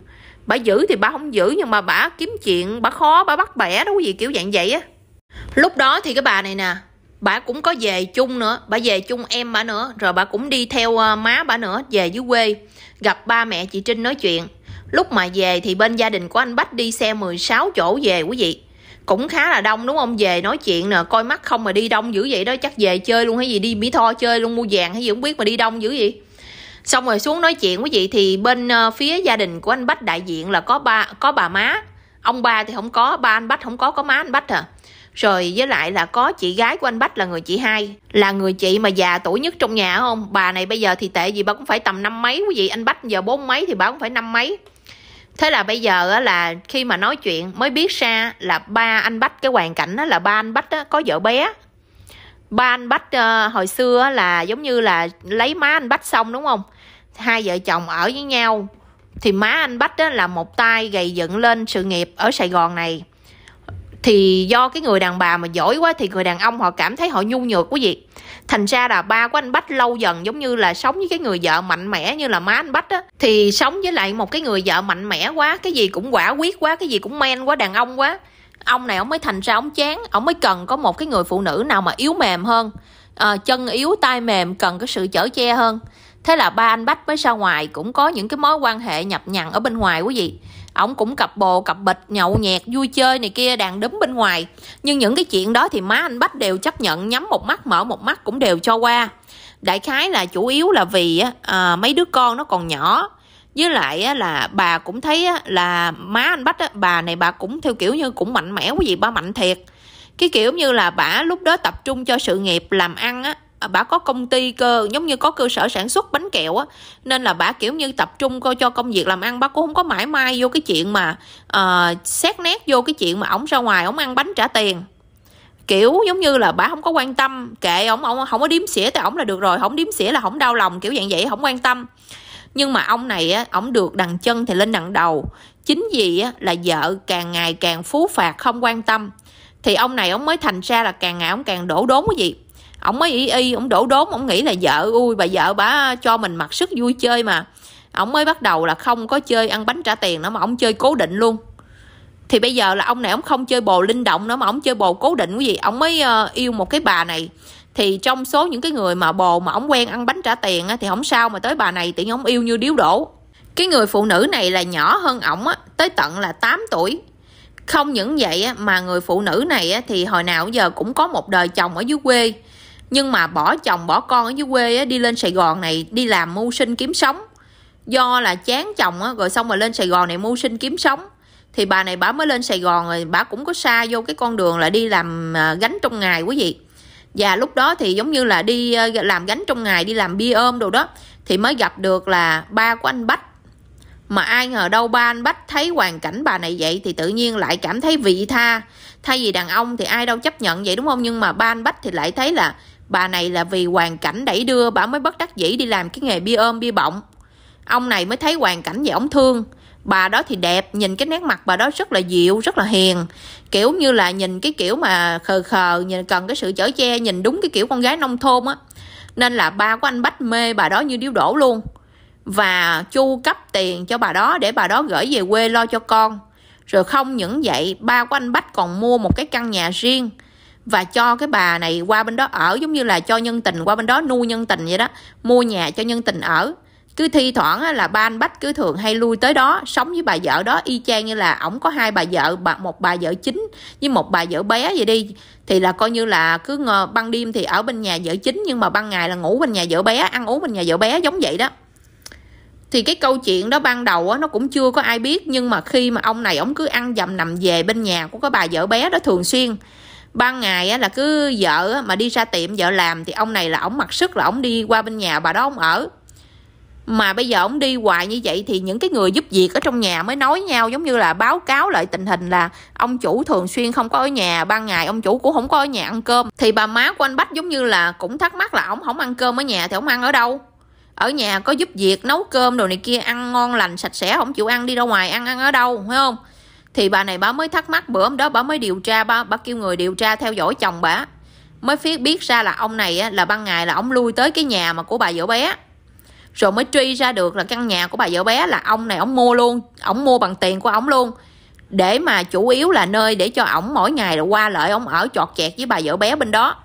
bà giữ thì bà không giữ nhưng mà bà kiếm chuyện bà khó bà bắt bẻ đó quý gì kiểu dạng vậy á lúc đó thì cái bà này nè bà cũng có về chung nữa bà về chung em bà nữa rồi bà cũng đi theo ờ, má bà nữa về dưới quê gặp ba mẹ chị trinh nói chuyện lúc mà về thì bên gia đình của anh bách đi xe 16 chỗ về quý vị cũng khá là đông đúng không về nói chuyện nè coi mắt không mà đi đông dữ vậy đó chắc về chơi luôn hay gì đi mỹ tho chơi luôn mua vàng hay gì không biết mà đi đông dữ vậy xong rồi xuống nói chuyện quý vị thì bên ờ, phía gia đình của anh bách đại diện là có ba có bà má ông ba thì không có ba anh bách không có có má anh bách à rồi với lại là có chị gái của anh bách là người chị hai là người chị mà già tuổi nhất trong nhà không bà này bây giờ thì tệ gì bà cũng phải tầm năm mấy quý vị anh bách giờ bốn mấy thì bà cũng phải năm mấy thế là bây giờ là khi mà nói chuyện mới biết ra là ba anh bách cái hoàn cảnh đó là ba anh bách có vợ bé ba anh bách uh, hồi xưa là giống như là lấy má anh bách xong đúng không hai vợ chồng ở với nhau thì má anh bách đó là một tay gầy dựng lên sự nghiệp ở sài gòn này thì do cái người đàn bà mà giỏi quá thì người đàn ông họ cảm thấy họ nhu nhược quý gì thành ra là ba của anh bách lâu dần giống như là sống với cái người vợ mạnh mẽ như là má anh bách á thì sống với lại một cái người vợ mạnh mẽ quá cái gì cũng quả quyết quá cái gì cũng men quá đàn ông quá ông này ông mới thành ra ông chán ông mới cần có một cái người phụ nữ nào mà yếu mềm hơn à, chân yếu tay mềm cần cái sự chở che hơn thế là ba anh bách mới ra ngoài cũng có những cái mối quan hệ nhập nhằng ở bên ngoài quý vị ổng cũng cặp bồ cặp bịch nhậu nhẹt vui chơi này kia đàn đúm bên ngoài nhưng những cái chuyện đó thì má anh bách đều chấp nhận nhắm một mắt mở một mắt cũng đều cho qua đại khái là chủ yếu là vì à, mấy đứa con nó còn nhỏ với lại là bà cũng thấy là má anh bách bà này bà cũng theo kiểu như cũng mạnh mẽ cái gì ba mạnh thiệt cái kiểu như là bà lúc đó tập trung cho sự nghiệp làm ăn á à bà có công ty cơ giống như có cơ sở sản xuất bánh kẹo á nên là bà kiểu như tập trung coi cho công việc làm ăn bà cũng không có mãi mai vô cái chuyện mà uh, xét nét vô cái chuyện mà ổng ra ngoài ổng ăn bánh trả tiền kiểu giống như là bà không có quan tâm kệ ổng ổng không có điếm xỉa tới ổng là được rồi không điếm xỉa là không đau lòng kiểu dạng vậy không quan tâm nhưng mà ông này á ổng được đằng chân thì lên đằng đầu chính vì á là vợ càng ngày càng phú phạt không quan tâm thì ông này ổng mới thành ra là càng ngày ổng càng đổ đốn cái gì ổng mới y y ổng đổ đốn ổng nghĩ là vợ ui bà vợ bà cho mình mặc sức vui chơi mà ổng mới bắt đầu là không có chơi ăn bánh trả tiền nữa mà ổng chơi cố định luôn thì bây giờ là ông này ông không chơi bồ linh động nữa mà ông chơi bồ cố định cái gì ông mới uh, yêu một cái bà này thì trong số những cái người mà bồ mà ổng quen ăn bánh trả tiền á, thì không sao mà tới bà này tự nhiên ổng yêu như điếu đổ cái người phụ nữ này là nhỏ hơn ổng á tới tận là 8 tuổi không những vậy á, mà người phụ nữ này á, thì hồi nào giờ cũng có một đời chồng ở dưới quê nhưng mà bỏ chồng bỏ con ở dưới quê á, đi lên sài gòn này đi làm mưu sinh kiếm sống do là chán chồng á, rồi xong rồi lên sài gòn này mưu sinh kiếm sống thì bà này bà mới lên sài gòn rồi bà cũng có xa vô cái con đường là đi làm à, gánh trong ngày quý vị và lúc đó thì giống như là đi ờ, làm gánh trong ngày đi làm bia ôm đồ đó thì mới gặp được là ba của anh bách mà ai ngờ đâu ba anh bách thấy hoàn cảnh bà này vậy thì tự nhiên lại cảm thấy vị tha thay vì đàn ông thì ai đâu chấp nhận vậy đúng không nhưng mà ba anh bách thì lại thấy là bà này là vì hoàn cảnh đẩy đưa bà mới bất đắc dĩ đi làm cái nghề bia ôm bia bọng ông này mới thấy hoàn cảnh vậy ông thương bà đó thì đẹp nhìn cái nét mặt bà đó rất là dịu rất là hiền kiểu như là nhìn cái kiểu mà khờ khờ nhìn cần cái sự chở che nhìn đúng cái kiểu con gái nông thôn á nên là ba của anh bách mê bà đó như điếu đổ luôn và chu cấp tiền cho bà đó để bà đó gửi về quê lo cho con rồi không những vậy ba của anh bách còn mua một cái căn nhà riêng và cho cái bà này qua bên đó ở giống như là cho nhân tình qua bên đó nuôi nhân tình vậy đó mua nhà cho nhân tình ở cứ thi thoảng là ba anh bách cứ thường hay lui tới đó sống với bà vợ đó y chang như là ổng có hai bà vợ một bà vợ chính với một bà vợ bé vậy đi thì là coi như là cứ ngờ, ban đêm thì ở bên nhà vợ chính nhưng mà ban ngày là ngủ bên nhà vợ bé ăn uống bên nhà vợ bé giống vậy đó thì cái câu chuyện đó ban đầu nó cũng chưa có ai biết nhưng mà khi mà ông này ổng cứ ăn dầm nằm về bên nhà của cái bà vợ bé đó thường xuyên ban ngày là cứ vợ mà đi ra tiệm vợ làm thì ông này là ổng mặc sức là ổng đi qua bên nhà bà đó ông ở mà bây giờ ông đi hoài như vậy thì những cái người giúp việc ở trong nhà mới nói nhau giống như là báo cáo lại tình hình là ông chủ thường xuyên không có ở nhà ban ngày ông chủ cũng không có ở nhà ăn cơm thì bà má của anh bách giống như là cũng thắc mắc là ông không ăn cơm ở nhà thì ông ăn ở đâu ở nhà có giúp việc nấu cơm đồ này kia ăn ngon lành sạch sẽ không chịu ăn đi ra ngoài ăn ăn ở đâu phải không thì bà này bà mới thắc mắc bữa hôm đó bà mới điều tra bà, bà kêu người điều tra theo dõi chồng bà mới biết ra là ông này là ban ngày là ông lui tới cái nhà mà của bà vợ bé rồi mới truy ra được là căn nhà của bà vợ bé là ông này ông mua luôn ông mua bằng tiền của ông luôn để mà chủ yếu là nơi để cho ổng mỗi ngày là qua lại ông ở chọt chẹt với bà vợ bé bên đó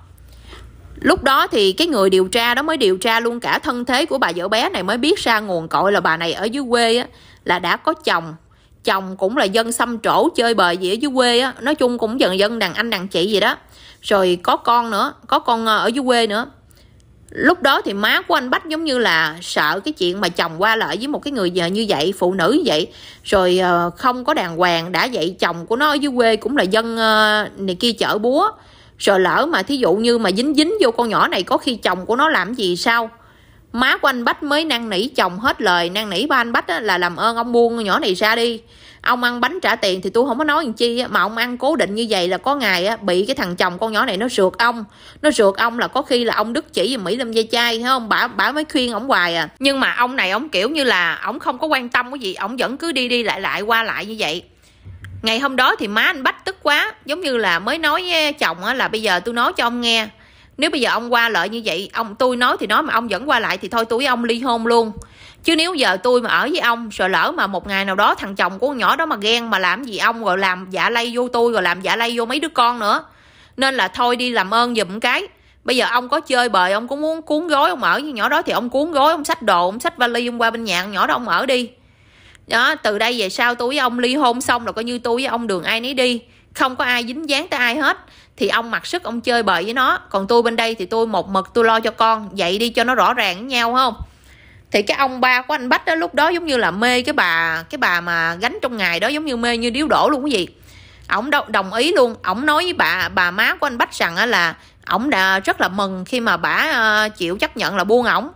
lúc đó thì cái người điều tra đó mới điều tra luôn cả thân thế của bà vợ bé này mới biết ra nguồn cội là bà này ở dưới quê á, là đã có chồng chồng cũng là dân xăm trổ chơi bời gì ở dưới quê á nói chung cũng dần dân đàn anh đàn chị gì đó rồi có con nữa có con ờ, ở dưới quê nữa lúc đó thì má của anh bách giống như là sợ cái chuyện mà chồng qua lại với một cái người như vậy phụ nữ như vậy rồi ờ, không có đàng hoàng đã vậy chồng của nó ở dưới quê cũng là dân ờ, này kia chở búa rồi lỡ mà thí dụ như mà dính dính vô con nhỏ này có khi chồng của nó làm gì sao má của anh bách mới năn nỉ chồng hết lời năn nỉ ba anh bách là làm ơn ông buông con nhỏ này ra đi ông ăn bánh trả tiền thì tôi không có nói gì chi mà ông ăn cố định như vậy là có ngày á, bị cái thằng chồng con nhỏ này nó rượt ông nó rượt ông là có khi là ông đức chỉ và mỹ lâm dây chai thấy không bả bả mới khuyên ổng hoài à nhưng mà ông này ổng kiểu như là ổng không có quan tâm cái gì ổng vẫn cứ đi đi lại lại qua lại như vậy ngày hôm đó thì má anh bách tức quá giống như là mới nói với chồng á, là bây giờ tôi nói cho ông nghe nếu bây giờ ông qua lại như vậy ông tôi nói thì nói mà ông vẫn qua lại thì thôi tôi với ông ly hôn luôn chứ nếu giờ tôi mà ở với ông sợ lỡ mà một ngày nào đó thằng chồng của con nhỏ đó mà ghen mà làm gì ông rồi làm giả lay vô tôi rồi làm giả lay vô mấy đứa con nữa nên là thôi đi làm ơn giùm cái bây giờ ông có chơi bời ông có muốn cuốn gói ông ở với nhỏ đó thì ông cuốn gói ông xách đồ ông xách vali ông qua bên nhà nhỏ đó ông ở đi đó từ đây về sau tôi với ông ly hôn xong rồi coi như tôi với ông đường ai nấy đi không có ai dính dáng tới ai hết thì ông mặc sức ông chơi bời với nó còn tôi bên đây thì tôi một mực tôi lo cho con vậy đi cho nó rõ ràng với nhau không thì cái ông ba của anh bách đó lúc đó giống như là mê cái bà cái bà mà gánh trong ngày đó giống như mê như điếu đổ luôn cái gì ổng đồng ý luôn ổng nói với bà bà má của anh bách rằng là ổng đã rất là mừng khi mà bà ờ, chịu chấp nhận là buông ổng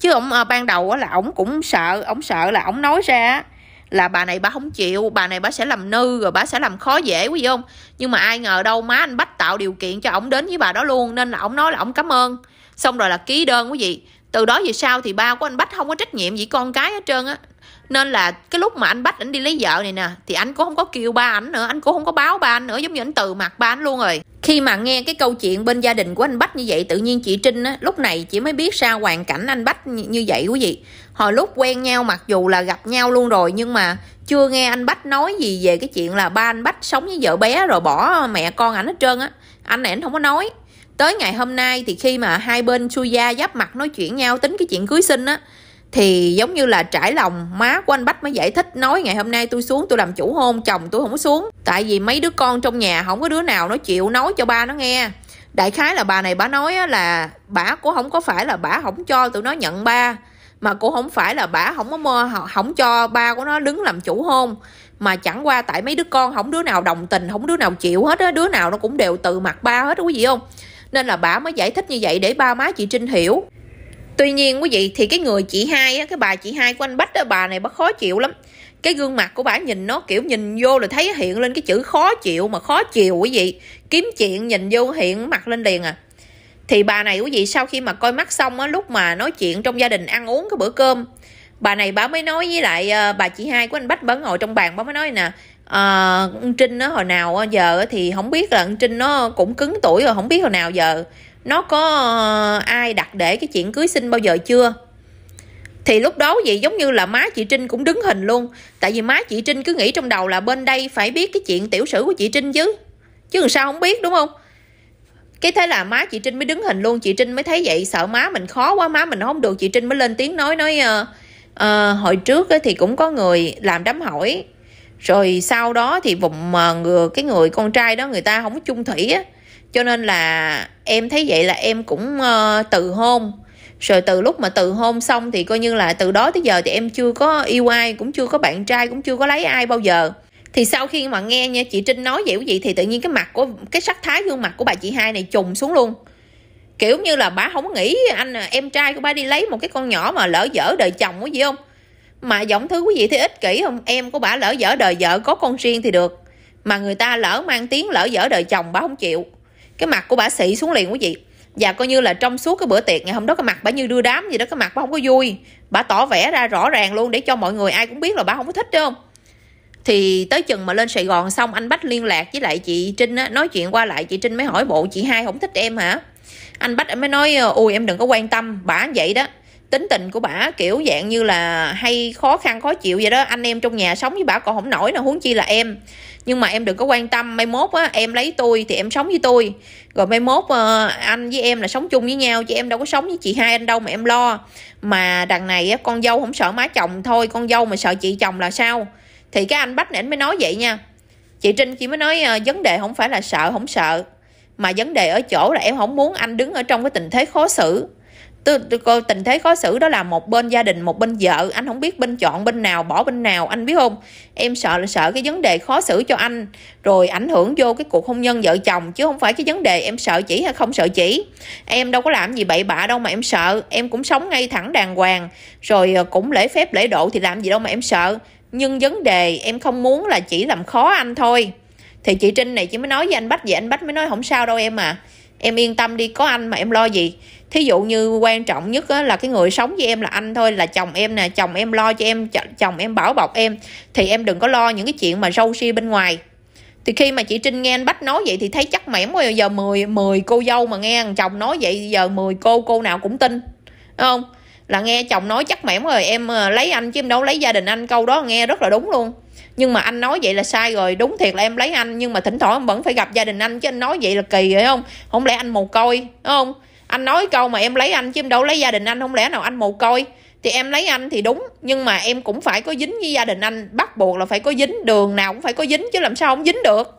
chứ ổng ờ, ban đầu là ổng cũng sợ ổng sợ là ổng nói ra là bà này bà không chịu bà này bà sẽ làm nư rồi bà sẽ làm khó dễ quý vị không nhưng mà ai ngờ đâu má anh bách tạo điều kiện cho ổng đến với bà đó luôn nên là ổng nói là ổng cảm ơn xong rồi là ký đơn quý vị từ đó về sau thì ba của anh bách không có trách nhiệm gì con cái hết trơn á nên là cái lúc mà anh bách anh đi lấy vợ này nè thì anh cũng không có kêu ba ảnh nữa anh cũng không có báo ba anh nữa giống như anh từ mặt ba anh luôn rồi khi mà nghe cái câu chuyện bên gia đình của anh bách như vậy tự nhiên chị trinh á lúc này chị mới biết sao hoàn cảnh anh bách như vậy quý vị hồi lúc quen nhau mặc dù là gặp nhau luôn rồi nhưng mà chưa nghe anh bách nói gì về cái chuyện là ba anh bách sống với vợ bé rồi bỏ mẹ con ảnh hết trơn á anh này anh không có nói tới ngày hôm nay thì khi mà hai bên chui gia giáp mặt nói chuyện nhau tính cái chuyện cưới sinh á thì giống như là trải lòng má của anh bách mới giải thích nói ngày hôm nay tôi xuống tôi làm chủ hôn chồng tôi không có xuống tại vì mấy đứa con trong nhà không có đứa nào nó chịu nói cho ba nó nghe đại khái là bà này bà nói là bà cũng không có phải là bà không cho tụi nó nhận ba mà cũng không phải là bà không có mơ không cho ba của nó đứng làm chủ hôn mà chẳng qua tại mấy đứa con không đứa nào đồng tình không đứa nào chịu hết á đứa nào nó cũng đều tự mặt ba hết quý vị không nên là bà mới giải thích như vậy để ba má chị Trinh hiểu Tuy nhiên quý vị thì cái người chị hai á, cái bà chị hai của anh Bách đó bà này bất khó chịu lắm cái gương mặt của bà nhìn nó kiểu nhìn vô là thấy hiện lên cái chữ khó chịu mà khó chịu quý vị kiếm chuyện nhìn vô hiện mặt lên liền à thì bà này quý vị sau khi mà coi mắt xong á lúc mà nói chuyện trong gia đình ăn uống cái bữa cơm bà này bà mới nói với lại ờ, bà chị hai của anh bách bà ngồi trong bàn bà mới nói nè à, trinh nó hồi nào giờ thì không biết là trinh nó cũng cứng tuổi rồi không biết hồi nào giờ nó có ờ, ai đặt để cái chuyện cưới sinh bao giờ chưa thì lúc đó vậy giống như là má chị trinh cũng đứng hình luôn tại vì má chị trinh cứ nghĩ trong đầu là bên đây phải biết cái chuyện tiểu sử của chị trinh chứ chứ làm sao không biết đúng không cái thế là má chị trinh mới đứng hình luôn chị trinh mới thấy vậy sợ má mình khó quá má mình không được chị trinh mới lên tiếng nói nói uh, uh, hồi trước thì cũng có người làm đám hỏi rồi sau đó thì vùng người cái người con trai đó người ta không có chung thủy á cho nên là em thấy vậy là em cũng uh, từ hôn rồi từ lúc mà từ hôn xong thì coi như là từ đó tới giờ thì em chưa có yêu ai cũng chưa có bạn trai cũng chưa có lấy ai bao giờ thì sau khi mà nghe nha chị trinh nói vậy quý vị thì tự nhiên cái mặt của cái sắc thái gương mặt của bà chị hai này trùng xuống luôn kiểu như là bà không nghĩ anh em trai của bà đi lấy một cái con nhỏ mà lỡ dở đời chồng có gì không mà giọng thứ quý vị thấy ích kỷ không? Em của bà lỡ dở đời vợ có con riêng thì được. Mà người ta lỡ mang tiếng lỡ dở đời chồng bà không chịu. Cái mặt của bà xị xuống liền quý vị. Và coi như là trong suốt cái bữa tiệc ngày hôm đó cái mặt bà như đưa đám gì đó cái mặt bà không có vui. Bà tỏ vẻ ra rõ ràng luôn để cho mọi người ai cũng biết là bà không có thích đúng không? Thì tới chừng mà lên Sài Gòn xong anh Bách liên lạc với lại chị Trinh á, nói chuyện qua lại chị Trinh mới hỏi bộ chị hai không thích em hả? Anh Bách mới nói ui em đừng có quan tâm, bả vậy đó tính tình của bả kiểu dạng như là hay khó khăn khó chịu vậy đó anh em trong nhà sống với bả còn không nổi nào huống chi là em nhưng mà em đừng có quan tâm mai mốt á em lấy tôi thì em sống với tôi rồi mai mốt ờ, anh với em là sống chung với nhau chứ em đâu có sống với chị hai anh đâu mà em lo mà đằng này á con dâu không sợ má chồng thôi con dâu mà sợ chị chồng là sao thì cái anh bách này mới nói vậy nha chị trinh chỉ mới nói ờ, vấn đề không phải là sợ không sợ mà vấn đề ở chỗ là em không muốn anh đứng ở trong cái tình thế khó xử tôi, tình thế khó xử đó là một bên gia đình một bên vợ anh không biết bên chọn bên nào bỏ bên nào anh biết không em sợ là sợ cái vấn đề khó xử cho anh rồi ảnh hưởng vô cái cuộc hôn nhân vợ chồng chứ không phải cái vấn đề em sợ chỉ hay không sợ chỉ em đâu có làm gì bậy bạ đâu mà em sợ em cũng sống ngay thẳng đàng hoàng rồi ờ, cũng lễ phép lễ độ thì làm gì đâu mà em sợ nhưng vấn đề em không muốn là chỉ làm khó anh thôi thì chị trinh này chỉ mới nói với anh bách vậy anh bách mới nói không sao đâu em à em yên tâm đi có anh mà em lo gì thí dụ như quan trọng nhất là cái người sống với em là anh thôi là chồng em nè chồng em lo cho em chồng em bảo bọc em thì em đừng có lo những cái chuyện mà râu ria bên ngoài thì khi mà chị Trinh nghe anh Bách nói vậy thì thấy chắc mẻm quá giờ 10, 10 cô dâu mà nghe chồng nói vậy giờ 10 cô cô nào cũng tin Đúng không là nghe chồng nói chắc mẻm rồi em ờ, lấy anh chứ em đâu lấy gia đình anh câu đó nghe rất là đúng luôn nhưng mà anh nói vậy là sai rồi đúng thiệt là em lấy anh nhưng mà thỉnh thoảng em vẫn phải gặp gia đình anh chứ anh nói vậy là kỳ rồi không không lẽ anh mồ côi đúng không anh nói câu mà em lấy anh chứ em đâu lấy gia đình anh không lẽ nào anh mồ côi thì em lấy anh thì đúng nhưng mà em cũng phải có dính với gia đình anh bắt buộc là phải có dính đường nào cũng phải có dính chứ làm sao không dính được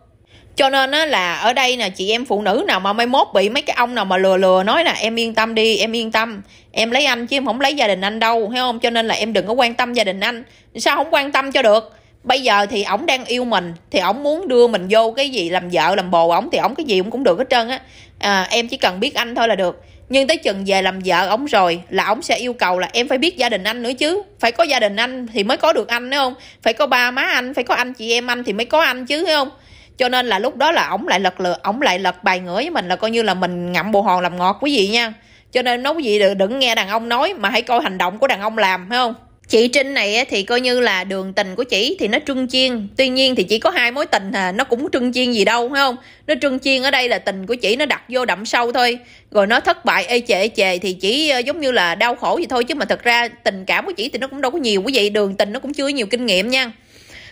cho nên á, là ở đây nè chị em phụ nữ nào mà mai mốt bị mấy cái ông nào mà lừa lừa nói là em yên tâm đi em yên tâm em lấy anh chứ em không lấy gia đình anh đâu thấy không cho nên là em đừng có quan tâm gia đình anh sao không quan tâm cho được bây giờ thì ổng đang yêu mình thì ổng muốn đưa mình vô cái gì làm vợ làm bồ ổng thì ổng cái gì cũng cũng được hết trơn á à, em chỉ cần biết anh thôi là được nhưng tới chừng về làm vợ ổng rồi là ổng sẽ yêu cầu là em phải biết gia đình anh nữa chứ phải có gia đình anh thì mới có được anh đúng không phải có ba má anh phải có anh chị em anh thì mới có anh chứ phải không cho nên là lúc đó là ổng lại lật lừa ổng lại lật bài ngửa với mình là coi như là mình ngậm bồ hòn làm ngọt quý vị nha cho nên nói quý vị đừng nghe đàn ông nói mà hãy coi hành động của đàn ông làm phải không chị trinh này thì coi như là đường tình của chị thì nó trưng chiên tuy nhiên thì chỉ có hai mối tình à nó cũng trưng chiên gì đâu phải không nó trưng chiên ở đây là tình của chị nó đặt vô đậm sâu thôi rồi nó thất bại ê chệ ê chề thì chỉ ờ, giống như là đau khổ vậy thôi chứ mà thật ra tình cảm của chị thì nó cũng đâu có nhiều quý vị đường tình nó cũng chưa nhiều kinh nghiệm nha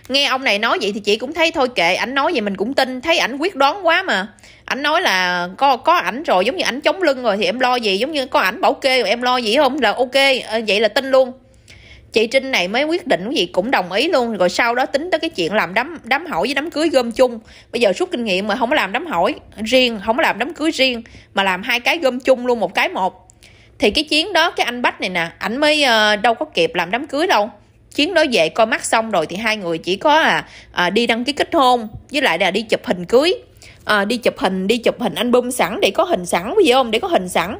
nghe ông này nói vậy thì chị cũng thấy thôi kệ ảnh nói vậy mình cũng tin thấy ảnh quyết đoán quá mà ảnh nói là có có ảnh rồi giống như ảnh chống lưng rồi thì em lo gì giống như có ảnh bảo kê rồi em lo gì không là ok ờ, vậy là tin luôn chị trinh này mới quyết định cái gì cũng đồng ý luôn rồi sau đó tính tới cái chuyện làm đám đám hỏi với đám cưới gom chung bây giờ suốt kinh nghiệm mà không có làm đám hỏi riêng không có làm đám cưới riêng mà làm hai cái gom chung luôn một cái một thì cái chiến đó cái anh bách này nè ảnh mới uh, đâu có kịp làm đám cưới đâu chiến đó về coi mắt xong rồi thì hai người chỉ có à, à đi đăng ký kết hôn với lại là đi chụp hình cưới à, đi chụp hình đi chụp hình album sẵn để có hình sẵn bây giờ không để có hình sẵn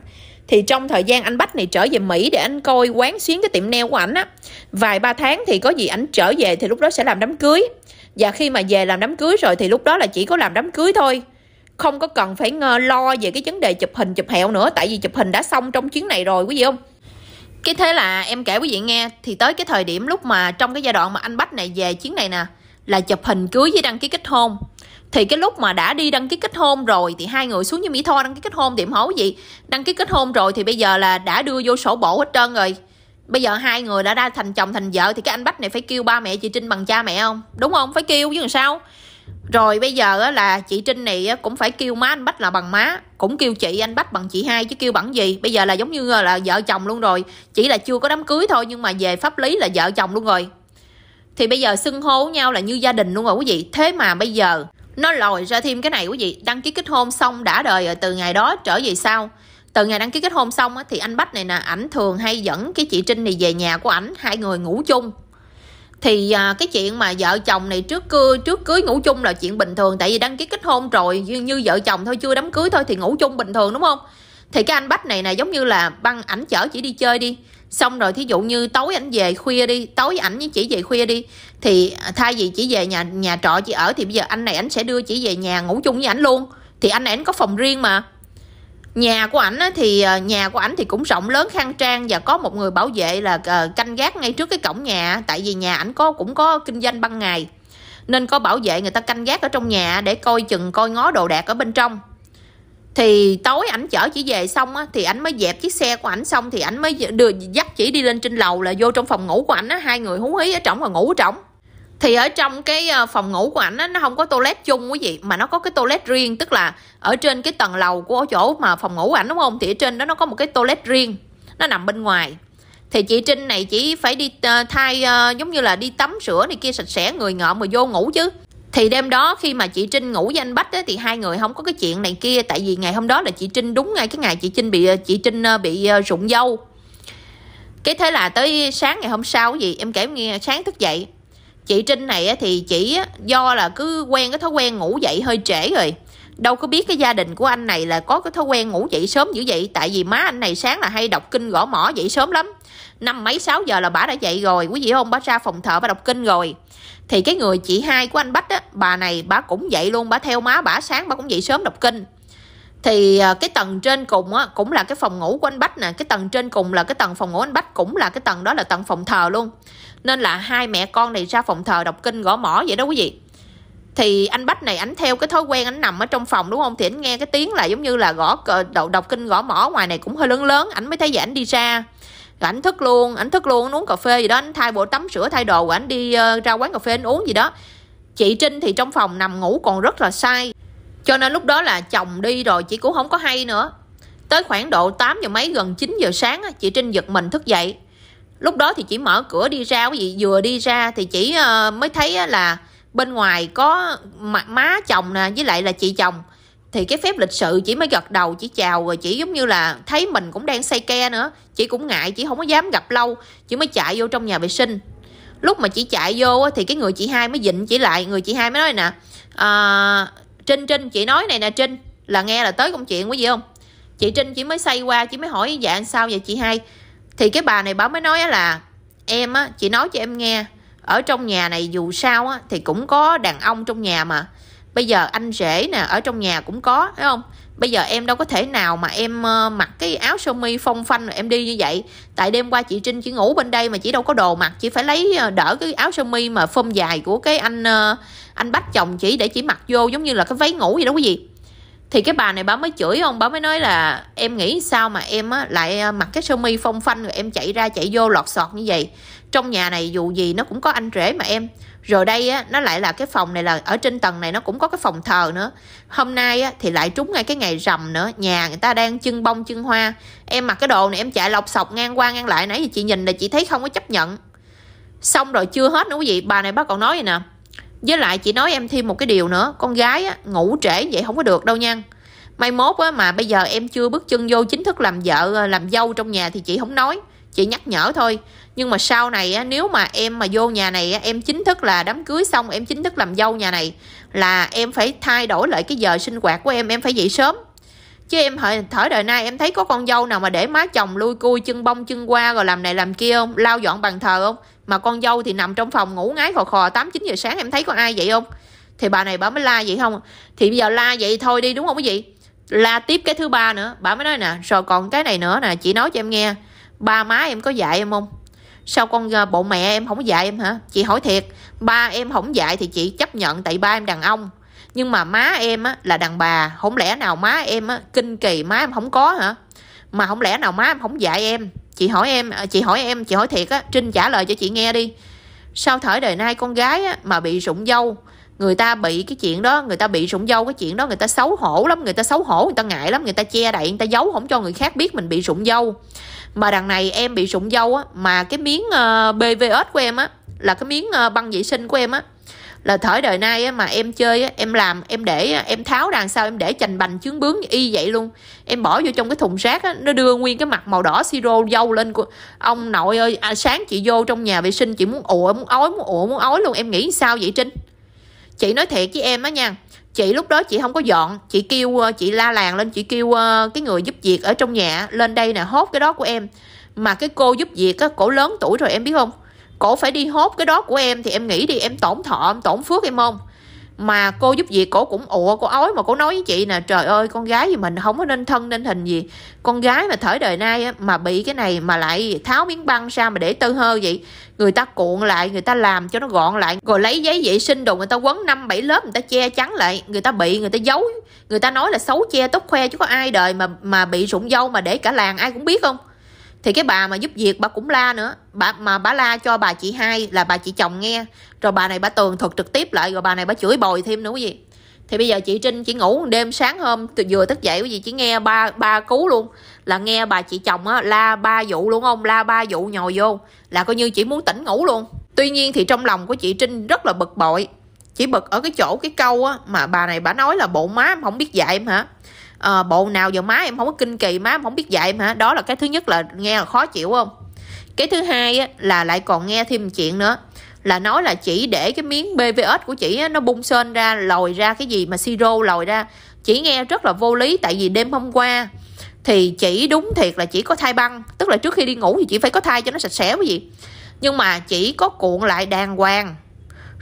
thì trong thời gian anh Bách này trở về Mỹ để anh coi quán xuyến cái tiệm neo của ảnh á vài ba tháng thì có gì ảnh trở về thì lúc đó sẽ làm đám cưới và khi mà về làm đám cưới rồi thì lúc đó là chỉ có làm đám cưới thôi không có cần phải lo về cái vấn đề chụp hình chụp hẹo nữa tại vì chụp hình đã xong trong chuyến này rồi quý vị không cái thế là em kể quý vị nghe thì tới cái thời điểm lúc mà trong cái giai đoạn mà anh bách này về chuyến này nè là chụp hình cưới với đăng ký kết hôn thì cái lúc mà đã đi đăng ký kết hôn rồi thì hai người xuống với mỹ tho đăng ký kết hôn thì hấu gì đăng ký kết hôn rồi thì bây giờ là đã đưa vô sổ bổ hết trơn rồi bây giờ hai người đã ra thành chồng thành vợ thì cái anh bách này phải kêu ba mẹ chị trinh bằng cha mẹ không đúng không phải kêu chứ làm sao rồi bây giờ là chị trinh này cũng phải kêu má anh bách là bằng má cũng kêu chị anh bách bằng chị hai chứ kêu bằng gì bây giờ là giống như là vợ chồng luôn rồi chỉ là chưa có đám cưới thôi nhưng mà về pháp lý là vợ chồng luôn rồi thì bây giờ xưng hô nhau là như gia đình luôn rồi quý vị thế mà bây giờ nó lòi ra thêm cái này quý vị đăng ký kết hôn xong đã đời rồi từ ngày đó trở về sau từ ngày đăng ký kết hôn xong thì anh bách này nè ảnh thường hay dẫn cái chị trinh này về nhà của ảnh hai người ngủ chung thì à, cái chuyện mà vợ chồng này trước cưới trước cưới ngủ chung là chuyện bình thường tại vì đăng ký kết hôn rồi như, như vợ chồng thôi chưa đám cưới thôi thì ngủ chung bình thường đúng không thì cái anh bách này nè giống như là băng ảnh chở chỉ đi chơi đi xong rồi thí dụ như tối ảnh về khuya đi tối ảnh với chỉ về khuya đi thì thay vì chỉ về nhà nhà trọ chị ở thì bây giờ anh này ảnh sẽ đưa chỉ về nhà ngủ chung với ảnh luôn thì anh này ảnh có phòng riêng mà nhà của ảnh thì ờ, nhà của ảnh thì cũng rộng lớn khang trang và có một người bảo vệ là ờ, canh gác ngay trước cái cổng nhà tại vì nhà ảnh có cũng có kinh doanh ban ngày nên có bảo vệ người ta canh gác ở trong nhà để coi chừng coi ngó đồ đạc ở bên trong thì tối ảnh chở chị về xong á thì ảnh mới dẹp chiếc xe của ảnh xong thì ảnh mới đưa dắt chỉ đi lên trên lầu là vô trong phòng ngủ của ảnh á hai người hú hí ở trong và ngủ ở trỏng thì ở trong cái ờ, phòng ngủ của ảnh á nó không có toilet chung quý vị mà nó có cái toilet riêng tức là ở trên cái tầng lầu của chỗ mà phòng ngủ ảnh đúng không thì ở trên đó nó có một cái toilet riêng nó nằm bên ngoài thì chị trinh này chỉ phải đi ờ, thay ờ, giống như là đi tắm sữa này kia sạch sẽ người ngợm mà vô ngủ chứ thì đêm đó khi mà chị Trinh ngủ với anh Bách ấy, thì hai người không có cái chuyện này kia tại vì ngày hôm đó là chị Trinh đúng ngay cái ngày chị Trinh bị ờ, chị Trinh ờ, bị ờ, rụng dâu cái thế là tới sáng ngày hôm sau gì em kể nghe sáng thức dậy chị Trinh này thì chỉ do là cứ quen cái thói quen ngủ dậy hơi trễ rồi đâu có biết cái gia đình của anh này là có cái thói quen ngủ dậy sớm dữ vậy tại vì má anh này sáng là hay đọc kinh gõ mỏ dậy sớm lắm năm mấy sáu giờ là bà đã dậy rồi quý vị không bà ra phòng thờ bà đọc kinh rồi thì cái người chị hai của anh bách á bà này bà cũng vậy luôn bà theo má bà sáng bà cũng dậy sớm đọc kinh thì à, cái tầng trên cùng á cũng là cái phòng ngủ của anh bách nè cái tầng trên cùng là cái tầng phòng ngủ anh bách cũng là cái tầng đó là tầng phòng thờ luôn nên là hai mẹ con này ra phòng thờ đọc kinh gõ mỏ vậy đó quý vị thì anh bách này ảnh theo cái thói quen ảnh nằm ở trong phòng đúng không thì ảnh nghe cái tiếng là giống như là gõ đọc, đọc kinh gõ mỏ ngoài này cũng hơi lớn lớn ảnh mới thấy vậy ảnh đi ra rồi ảnh thức luôn ảnh thức luôn ảnh uống cà phê gì đó anh thay bộ tắm sữa thay đồ của ảnh đi uh, ra quán cà phê anh uống gì đó chị trinh thì trong phòng nằm ngủ còn rất là say cho nên lúc đó là chồng đi rồi chị cũng không có hay nữa tới khoảng độ 8 giờ mấy gần 9 giờ sáng chị trinh giật mình thức dậy lúc đó thì chị mở cửa đi ra cái gì vừa đi ra thì chỉ ờ, mới thấy là bên ngoài có má chồng nè với lại là chị chồng thì cái phép lịch sự chỉ mới gật đầu chỉ chào rồi chỉ giống như là thấy mình cũng đang say ke nữa chỉ cũng ngại chỉ không có dám gặp lâu chỉ mới chạy vô trong nhà vệ sinh lúc mà chị chạy vô thì cái người chị hai mới dịnh chỉ lại người chị hai mới nói nè à, trinh trinh chị nói này nè trinh là nghe là tới công chuyện quý gì không chị trinh chỉ mới say qua chỉ mới hỏi dạ sao vậy chị hai thì cái bà này bà mới nói là em á chị nói cho em nghe ở trong nhà này dù sao á thì cũng có đàn ông trong nhà mà bây giờ anh rể nè ở trong nhà cũng có thấy không bây giờ em đâu có thể nào mà em ờ, mặc cái áo sơ mi phong phanh rồi em đi như vậy tại đêm qua chị trinh chỉ ngủ bên đây mà chị đâu có đồ mặc chị phải lấy ờ, đỡ cái áo sơ mi mà phom dài của cái anh ờ, anh bách chồng chị để chị mặc vô giống như là cái váy ngủ gì đó quý vị thì cái bà này bà mới chửi không bà mới nói là em nghĩ sao mà em á, lại mặc cái sơ mi phong phanh rồi em chạy ra chạy vô lọt sọt như vậy trong nhà này dù gì nó cũng có anh rể mà em rồi đây á nó lại là cái phòng này là ở trên tầng này nó cũng có cái phòng thờ nữa hôm nay á thì lại trúng ngay cái ngày rằm nữa nhà người ta đang chân bông chân hoa em mặc cái đồ này em chạy lọc sọc ngang qua ngang lại nãy thì chị nhìn là chị thấy không có chấp nhận xong rồi chưa hết nữa quý vị bà này bác còn nói vậy nè với lại chị nói em thêm một cái điều nữa con gái á, ngủ trễ vậy không có được đâu nha mai mốt á, mà bây giờ em chưa bước chân vô chính thức làm vợ ờ, làm dâu trong nhà thì chị không nói chị nhắc nhở thôi nhưng mà sau này á, nếu mà em mà vô nhà này á, em chính thức là đám cưới xong em chính thức làm dâu nhà này là em phải thay đổi lại cái giờ sinh hoạt của em em phải dậy sớm chứ em thời thở đời nay em thấy có con dâu nào mà để má chồng lui cui chân bông chân qua rồi làm này làm kia không lao dọn bàn thờ không mà con dâu thì nằm trong phòng ngủ ngáy khò khò tám chín giờ sáng em thấy có ai vậy không thì bà này bà mới la vậy không thì bây giờ la vậy thôi đi đúng không quý vị la tiếp cái thứ ba nữa bà mới nói nè rồi còn cái này nữa nè chị nói cho em nghe ba má em có dạy em không sao con ờ, bộ mẹ em không dạy em hả chị hỏi thiệt ba em không dạy thì chị chấp nhận tại ba em đàn ông nhưng mà má em á, là đàn bà không lẽ nào má em á, kinh kỳ má em không có hả mà không lẽ nào má em không dạy em chị hỏi em ờ, chị hỏi em chị hỏi thiệt á trinh trả lời cho chị nghe đi sao thời đời nay con gái á, mà bị rụng dâu người ta bị cái chuyện đó người ta bị rụng dâu cái chuyện đó người ta xấu hổ lắm người ta xấu hổ người ta ngại lắm người ta che đậy người ta giấu không cho người khác biết mình bị rụng dâu mà đằng này em bị sụn dâu á mà cái miếng ờ, bvs của em á là cái miếng ờ, băng vệ sinh của em á là thời đời nay á, mà em chơi á, em làm em để ờ, em tháo đằng sau em để chành bành chướng bướng y vậy luôn em bỏ vô trong cái thùng rác nó đưa nguyên cái mặt màu đỏ siro dâu lên của ông nội ơi à, sáng chị vô trong nhà vệ sinh chị muốn ủa muốn ói muốn ủa muốn ói luôn em nghĩ sao vậy trinh chị nói thiệt với em á nha chị lúc đó chị không có dọn chị kêu ờ, chị la làng lên chị kêu ờ, cái người giúp việc ở trong nhà lên đây nè hốt cái đó của em mà cái cô giúp việc á cổ lớn tuổi rồi em biết không cổ phải đi hốt cái đó của em thì em nghĩ đi em tổn thọ em tổn phước em không mà cô giúp việc cổ cũng ủa cô ói mà cô nói với chị nè trời ơi con gái gì mình không có nên thân nên hình gì con gái mà thời đời nay mà bị cái này mà lại tháo miếng băng ra mà để tư hơ vậy người ta cuộn lại người ta làm cho nó gọn lại rồi lấy giấy vệ sinh đồ người ta quấn năm bảy lớp người ta che chắn lại người ta bị người ta giấu người ta nói là xấu che tốt khoe chứ có ai đời mà mà bị rụng dâu mà để cả làng ai cũng biết không thì cái bà mà giúp việc bà cũng la nữa bà mà bà la cho bà chị hai là bà chị chồng nghe rồi bà này bà tường thuật trực tiếp lại rồi bà này bà chửi bồi thêm nữa quý vị thì bây giờ chị trinh chỉ ngủ đêm sáng hôm vừa thức dậy cái gì chỉ nghe ba ba cú luôn là nghe bà chị chồng á la ba vụ luôn không la ba vụ nhồi vô là coi như chỉ muốn tỉnh ngủ luôn tuy nhiên thì trong lòng của chị trinh rất là bực bội chỉ bực ở cái chỗ cái câu á mà bà này bà nói là bộ má em không biết dạy em hả à, bộ nào vào má em không có kinh kỳ má em không biết dạy em hả đó là cái thứ nhất là nghe là khó chịu không cái thứ hai á, là lại còn nghe thêm một chuyện nữa là nói là chỉ để cái miếng PVS của chị á, nó bung sên ra lòi ra cái gì mà siro lòi ra chỉ nghe rất là vô lý tại vì đêm hôm qua thì chỉ đúng thiệt là chỉ có thai băng tức là trước khi đi ngủ thì chỉ phải có thai cho nó sạch sẽ cái gì nhưng mà chỉ có cuộn lại đàng hoàng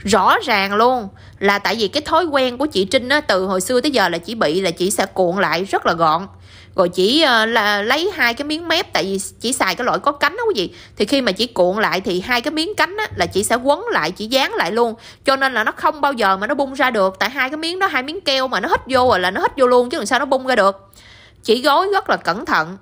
rõ ràng luôn là tại vì cái thói quen của chị Trinh á, từ hồi xưa tới giờ là chỉ bị là chị sẽ cuộn lại rất là gọn rồi chỉ ờ, là lấy hai cái miếng mép tại vì chỉ xài cái loại có cánh đó quý vị thì khi mà chỉ cuộn lại thì hai cái miếng cánh á, là chị sẽ quấn lại chỉ dán lại luôn cho nên là nó không bao giờ mà nó bung ra được tại hai cái miếng đó hai miếng keo mà nó hít vô rồi là nó hít vô luôn chứ làm sao nó bung ra được chị gói rất là cẩn thận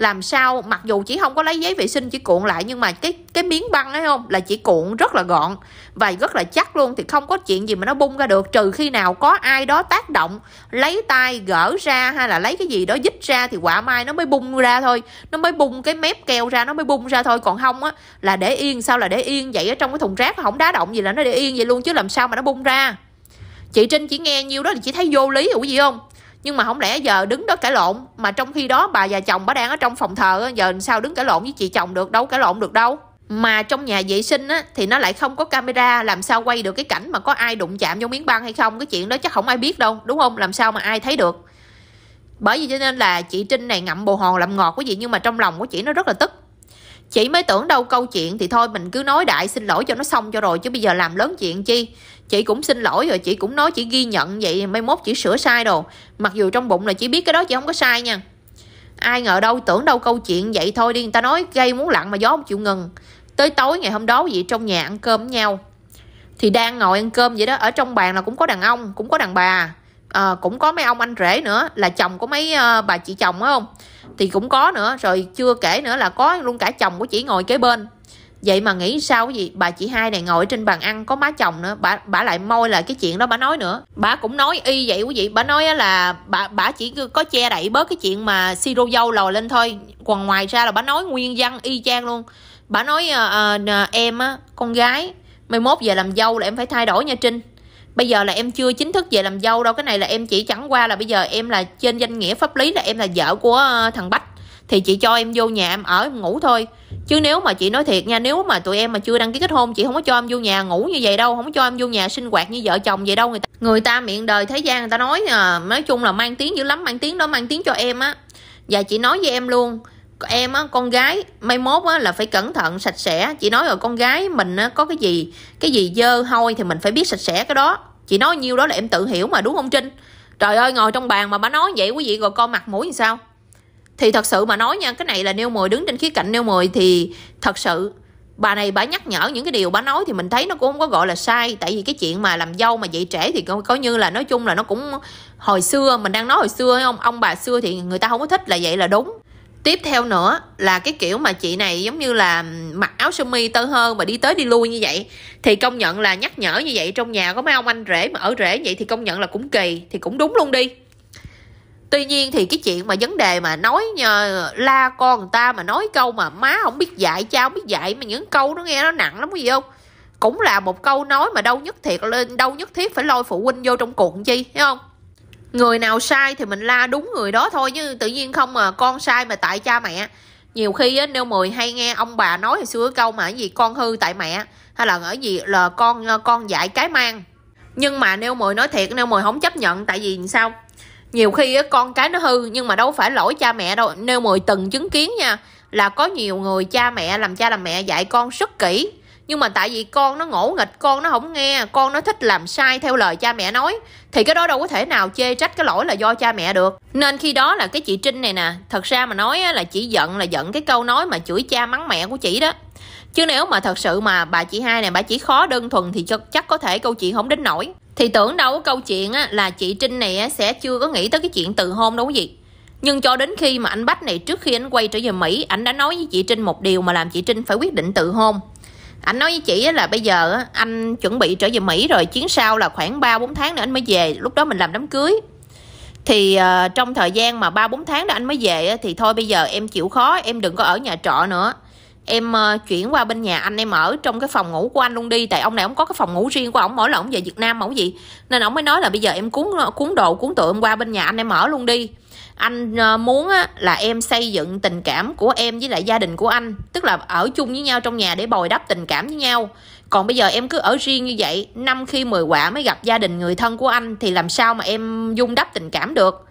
làm sao mặc dù chỉ không có lấy giấy vệ sinh chỉ cuộn lại nhưng mà cái cái miếng băng ấy không là chỉ cuộn rất là gọn và rất là chắc luôn thì không có chuyện gì mà nó bung ra được trừ khi nào có ai đó tác động lấy tay gỡ ra hay là lấy cái gì đó dít ra thì quả mai nó mới bung ra thôi nó mới bung cái mép keo ra nó mới bung ra thôi còn không á là để yên sao là để yên vậy ở trong cái thùng rác không đá động gì là nó để yên vậy luôn chứ làm sao mà nó bung ra chị trinh chỉ nghe nhiêu đó thì chị thấy vô lý hiểu gì không nhưng mà không lẽ giờ đứng đó cãi lộn mà trong khi đó bà và chồng bà đang ở trong phòng thờ giờ sao đứng cãi lộn với chị chồng được đâu cãi lộn được đâu mà trong nhà vệ sinh á, thì nó lại không có camera làm sao quay được cái cảnh mà có ai đụng chạm vô miếng băng hay không cái chuyện đó chắc không ai biết đâu đúng không làm sao mà ai thấy được bởi vì cho nên là chị trinh này ngậm bồ hòn làm ngọt quý vị nhưng mà trong lòng của chị nó rất là tức chị mới tưởng đâu câu chuyện thì thôi mình cứ nói đại xin lỗi cho nó xong cho rồi chứ bây giờ làm lớn chuyện chi chị cũng xin lỗi rồi chị cũng nói chị ghi nhận vậy mai mốt chị sửa sai đồ mặc dù trong bụng là chị biết cái đó chị không có sai nha ai ngờ đâu tưởng đâu câu chuyện vậy thôi đi người ta nói gây muốn lặng mà gió không chịu ngừng tới tối ngày hôm đó vậy trong nhà ăn cơm với nhau thì đang ngồi ăn cơm vậy đó ở trong bàn là cũng có đàn ông cũng có đàn bà à, cũng có mấy ông anh rể nữa là chồng của mấy uh, bà chị chồng phải không thì cũng có nữa rồi chưa kể nữa là có luôn cả chồng của chị ngồi kế bên vậy mà nghĩ sao cái gì bà chị hai này ngồi trên bàn ăn có má chồng nữa bà bà lại môi là cái chuyện đó bà nói nữa bà cũng nói y vậy quý vị bà nói là bà bà chỉ có che đậy bớt cái chuyện mà siro dâu lòi lên thôi còn ngoài ra là bà nói nguyên văn y chang luôn bà nói à, à, em á con gái mai mốt về làm dâu là em phải thay đổi nha trinh bây giờ là em chưa chính thức về làm dâu đâu cái này là em chỉ chẳng qua là bây giờ em là trên danh nghĩa pháp lý là em là vợ của ờ, thằng bách thì chị cho em vô nhà em ở em ngủ thôi chứ nếu mà chị nói thiệt nha nếu mà tụi em mà chưa đăng ký kết hôn chị không có cho em vô nhà ngủ như vậy đâu không có cho em vô nhà sinh hoạt như vợ chồng vậy đâu người ta người ta miệng đời thế gian người ta nói à, nói chung là mang tiếng dữ lắm mang tiếng đó mang tiếng cho em á và chị nói với em luôn em á con gái mai mốt á là phải cẩn thận sạch sẽ chị nói rồi con gái mình á có cái gì cái gì dơ hôi thì mình phải biết sạch sẽ cái đó chị nói nhiêu đó là em tự hiểu mà đúng không trinh trời ơi ngồi trong bàn mà bà nói vậy quý vị rồi con mặt mũi như sao thì thật sự mà nói nha cái này là nêu 10 đứng trên khía cạnh nêu 10 thì thật sự bà này bà nhắc nhở những cái điều bà nói thì mình thấy nó cũng không có gọi là sai tại vì cái chuyện mà làm dâu mà dạy trẻ thì coi, coi như là nói chung là nó cũng hồi xưa mình đang nói hồi xưa không ông bà xưa thì người ta không có thích là vậy là đúng tiếp theo nữa là cái kiểu mà chị này giống như là mặc áo sơ mi tơ hơn mà đi tới đi lui như vậy thì công nhận là nhắc nhở như vậy trong nhà có mấy ông anh rể mà ở rể vậy thì công nhận là cũng kỳ thì cũng đúng luôn đi tuy nhiên thì cái chuyện mà vấn đề mà nói nhờ la con người ta mà nói câu mà má không biết dạy cha không biết dạy mà những câu nó nghe nó nặng lắm có gì không cũng là một câu nói mà đâu nhất thiệt đâu nhất thiết phải lôi phụ huynh vô trong cuộn chi thấy không người nào sai thì mình la đúng người đó thôi chứ tự nhiên không mà con sai mà tại cha mẹ nhiều khi á nêu mười hay nghe ông bà nói hồi xưa câu mà cái gì con hư tại mẹ hay là ở gì là con à, con dạy cái mang nhưng mà nêu mười nói thiệt nêu mười không chấp nhận tại vì sao nhiều khi á con cái nó hư nhưng mà đâu phải lỗi cha mẹ đâu nêu mười từng chứng kiến nha là có nhiều người cha mẹ làm cha làm mẹ dạy con rất kỹ nhưng mà tại vì con nó ngỗ nghịch con nó không nghe con nó thích làm sai theo lời cha mẹ nói thì cái đó đâu có thể nào chê trách cái lỗi là do cha mẹ được nên khi đó là cái chị trinh này nè thật ra mà nói là chỉ giận là giận cái câu nói mà chửi cha mắng mẹ của chị đó chứ nếu mà thật sự mà bà chị hai này bà chỉ khó đơn thuần thì chắc có thể câu chuyện không đến nổi thì tưởng đâu có câu chuyện á, là chị trinh này á, sẽ chưa có nghĩ tới cái chuyện từ hôn đâu có gì nhưng cho đến khi mà anh bách này trước khi anh quay trở về mỹ anh đã nói với chị trinh một điều mà làm chị trinh phải quyết định tự hôn anh nói với chị là bây giờ anh chuẩn bị trở về mỹ rồi chuyến sau là khoảng ba bốn tháng nữa anh mới về lúc đó mình làm đám cưới thì uh, trong thời gian mà ba bốn tháng đó anh mới về thì thôi bây giờ em chịu khó em đừng có ở nhà trọ nữa em uh, chuyển qua bên nhà anh em ở trong cái phòng ngủ của anh luôn đi tại ông này ông có cái phòng ngủ riêng của ông mỗi lần ông về Việt Nam ổng gì nên ông mới nói là bây giờ em cuốn ờ, cuốn đồ cuốn tượng qua bên nhà anh em ở luôn đi anh ờ, muốn là em xây dựng tình cảm của em với lại gia đình của anh tức là ở chung với nhau trong nhà để bồi đắp tình cảm với nhau còn bây giờ em cứ ở riêng như vậy năm khi mười quả mới gặp gia đình người thân của anh thì làm sao mà em dung đắp tình cảm được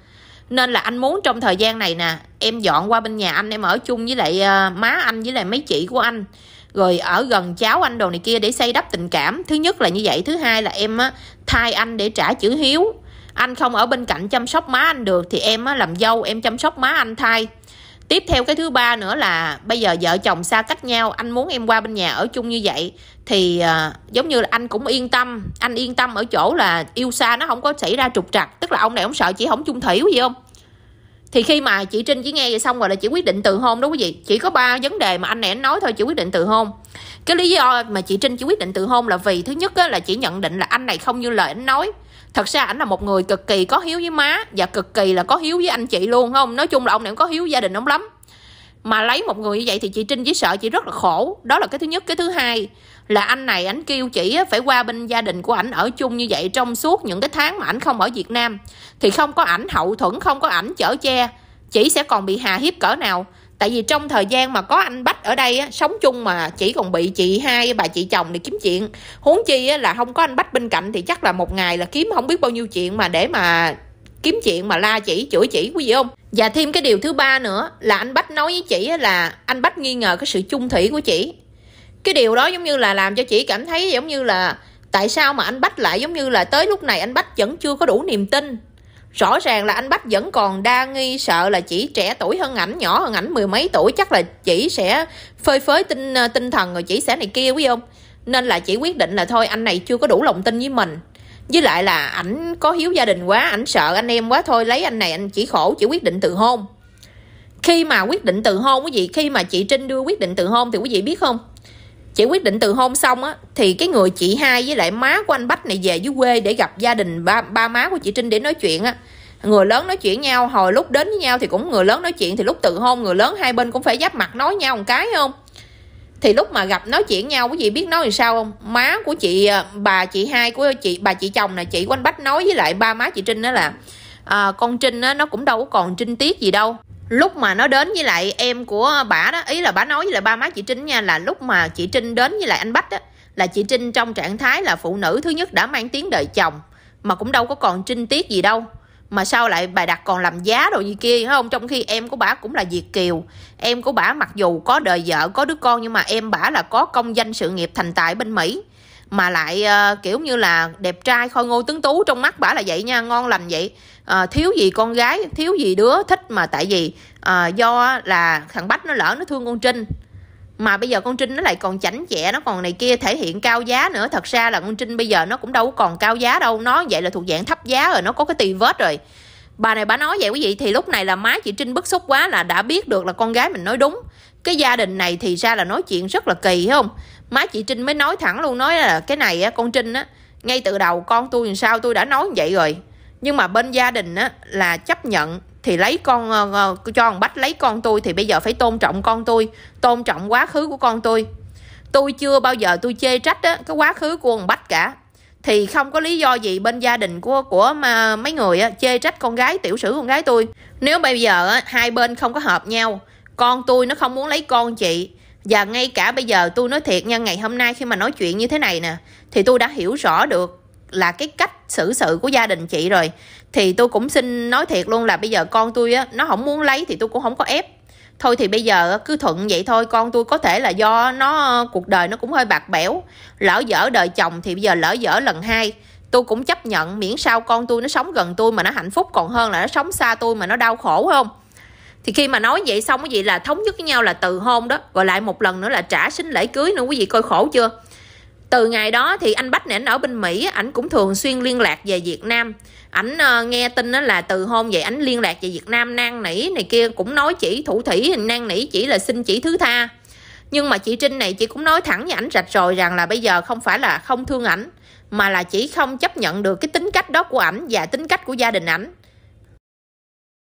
nên là anh muốn trong thời gian này nè em dọn qua bên nhà anh em ở chung với lại ờ, má anh với lại mấy chị của anh rồi ở gần cháu anh đồ này kia để xây đắp tình cảm thứ nhất là như vậy thứ hai là em thay anh để trả chữ hiếu anh không ở bên cạnh chăm sóc má anh được thì em làm dâu em chăm sóc má anh thay tiếp theo cái thứ ba nữa là bây giờ vợ chồng xa cách nhau anh muốn em qua bên nhà ở chung như vậy thì à, giống như là anh cũng yên tâm anh yên tâm ở chỗ là yêu xa nó không có xảy ra trục trặc tức là ông này ông sợ chị không chung thủy gì không thì khi mà chị Trinh chỉ nghe vậy xong rồi là chị quyết định từ hôn đó quý vị chỉ có ba vấn đề mà anh này anh nói thôi chị quyết định từ hôn cái lý do mà chị Trinh chỉ quyết định từ hôn là vì thứ nhất á, là chị nhận định là anh này không như lời anh nói thật ra ảnh là một người cực kỳ có hiếu với má và cực kỳ là có hiếu với anh chị luôn không nói chung là ông này cũng có hiếu gia đình ông lắm mà lấy một người như vậy thì chị trinh với sợ chị rất là khổ đó là cái thứ nhất cái thứ hai là anh này ảnh kêu chị phải qua bên gia đình của ảnh ở chung như vậy trong suốt những cái tháng mà ảnh không ở việt nam thì không có ảnh hậu thuẫn không có ảnh chở che chỉ sẽ còn bị hà hiếp cỡ nào tại vì trong thời gian mà có anh bách ở đây á, sống chung mà chỉ còn bị chị hai bà chị chồng này kiếm chuyện huống chi á, là không có anh bách bên cạnh thì chắc là một ngày là kiếm không biết bao nhiêu chuyện mà để mà kiếm chuyện mà la chỉ chửi chỉ quý vị không và thêm cái điều thứ ba nữa là anh bách nói với chị là anh bách nghi ngờ cái sự chung thủy của chị cái điều đó giống như là làm cho chị cảm thấy giống như là tại sao mà anh bách lại giống như là tới lúc này anh bách vẫn chưa có đủ niềm tin Rõ ràng là anh Bách vẫn còn đa nghi sợ là chỉ trẻ tuổi hơn ảnh, nhỏ hơn ảnh mười mấy tuổi chắc là chỉ sẽ phơi phới tinh ờ, tinh thần rồi chỉ sẽ này kia quý ông. Nên là chỉ quyết định là thôi anh này chưa có đủ lòng tin với mình. Với lại là ảnh có hiếu gia đình quá, ảnh sợ anh em quá thôi lấy anh này anh chỉ khổ, chỉ quyết định từ hôn. Khi mà quyết định từ hôn quý vị, khi mà chị Trinh đưa quyết định từ hôn thì quý vị biết không? chị quyết định từ hôn xong á thì cái người chị hai với lại má của anh bách này về dưới quê để gặp gia đình ba, ba má của chị trinh để nói chuyện á người lớn nói chuyện nhau hồi lúc đến với nhau thì cũng người lớn nói chuyện thì lúc tự hôn người lớn hai bên cũng phải giáp mặt nói nhau một cái không thì lúc mà gặp nói chuyện nhau quý vị biết nói làm sao không má của chị à, bà chị hai của chị bà chị chồng là chị quanh bách nói với lại ba má chị trinh đó là à, con trinh á, nó cũng đâu có còn trinh tiết gì đâu lúc mà nó đến với lại em của bà đó ý là bà nói với lại ba má chị trinh nha là lúc mà chị trinh đến với lại anh bách đó là chị trinh trong trạng thái là phụ nữ thứ nhất đã mang tiếng đời chồng mà cũng đâu có còn trinh tiết gì đâu mà sao lại bài đặt còn làm giá đồ như kia phải không trong khi em của bả cũng là việt kiều em của bả mặc dù có đời vợ có đứa con nhưng mà em bả là có công danh sự nghiệp thành tài bên mỹ mà lại uh, kiểu như là đẹp trai khôi ngô tướng tú trong mắt bả là vậy nha ngon lành vậy à, thiếu gì con gái thiếu gì đứa thích mà tại vì à, do là thằng bách nó lỡ nó thương con trinh mà bây giờ con trinh nó lại còn chảnh chẹ nó còn này kia thể hiện cao giá nữa thật ra là con trinh bây giờ nó cũng đâu còn cao giá đâu nó vậy là thuộc dạng thấp giá rồi nó có cái tì vết rồi bà này bà nói vậy quý vị thì lúc này là má chị trinh bức xúc quá là đã biết được là con gái mình nói đúng cái gia đình này thì ra là nói chuyện rất là kỳ không má chị trinh mới nói thẳng luôn nói là cái này con trinh á ngay từ đầu con tôi làm sao tôi đã nói như vậy rồi nhưng mà bên gia đình á là chấp nhận thì lấy con ờ, ờ, cho thằng bách lấy con tôi thì bây giờ phải tôn trọng con tôi tôn trọng quá khứ của con tôi tôi chưa bao giờ tôi chê trách á, cái quá khứ của thằng bách cả thì không có lý do gì bên gia đình của của mà mấy người á, chê trách con gái tiểu sử con gái tôi nếu bây giờ á, hai bên không có hợp nhau con tôi nó không muốn lấy con chị và ngay cả bây giờ tôi nói thiệt nha ngày hôm nay khi mà nói chuyện như thế này nè thì tôi đã hiểu rõ được là cái cách xử sự của gia đình chị rồi thì tôi cũng xin nói thiệt luôn là bây giờ con tôi á nó không muốn lấy thì tôi cũng không có ép thôi thì bây giờ cứ thuận vậy thôi con tôi có thể là do nó cuộc đời nó cũng hơi bạc bẽo lỡ dở đời chồng thì bây giờ lỡ dở lần hai tôi cũng chấp nhận miễn sao con tôi nó sống gần tôi mà nó hạnh phúc còn hơn là nó sống xa tôi mà nó đau khổ không thì khi mà nói vậy xong quý vị là thống nhất với nhau là từ hôn đó rồi lại một lần nữa là trả sinh lễ cưới nữa quý vị coi khổ chưa từ ngày đó thì anh bách này anh ở bên mỹ ảnh cũng thường xuyên liên lạc về việt nam ảnh uh, nghe tin đó là từ hôm vậy ảnh liên lạc về việt nam năn nỉ này kia cũng nói chỉ thủ thủy năn nỉ chỉ là xin chỉ thứ tha nhưng mà chị trinh này chị cũng nói thẳng với ảnh rạch rồi rằng là bây giờ không phải là không thương ảnh mà là chỉ không chấp nhận được cái tính cách đó của ảnh và tính cách của gia đình ảnh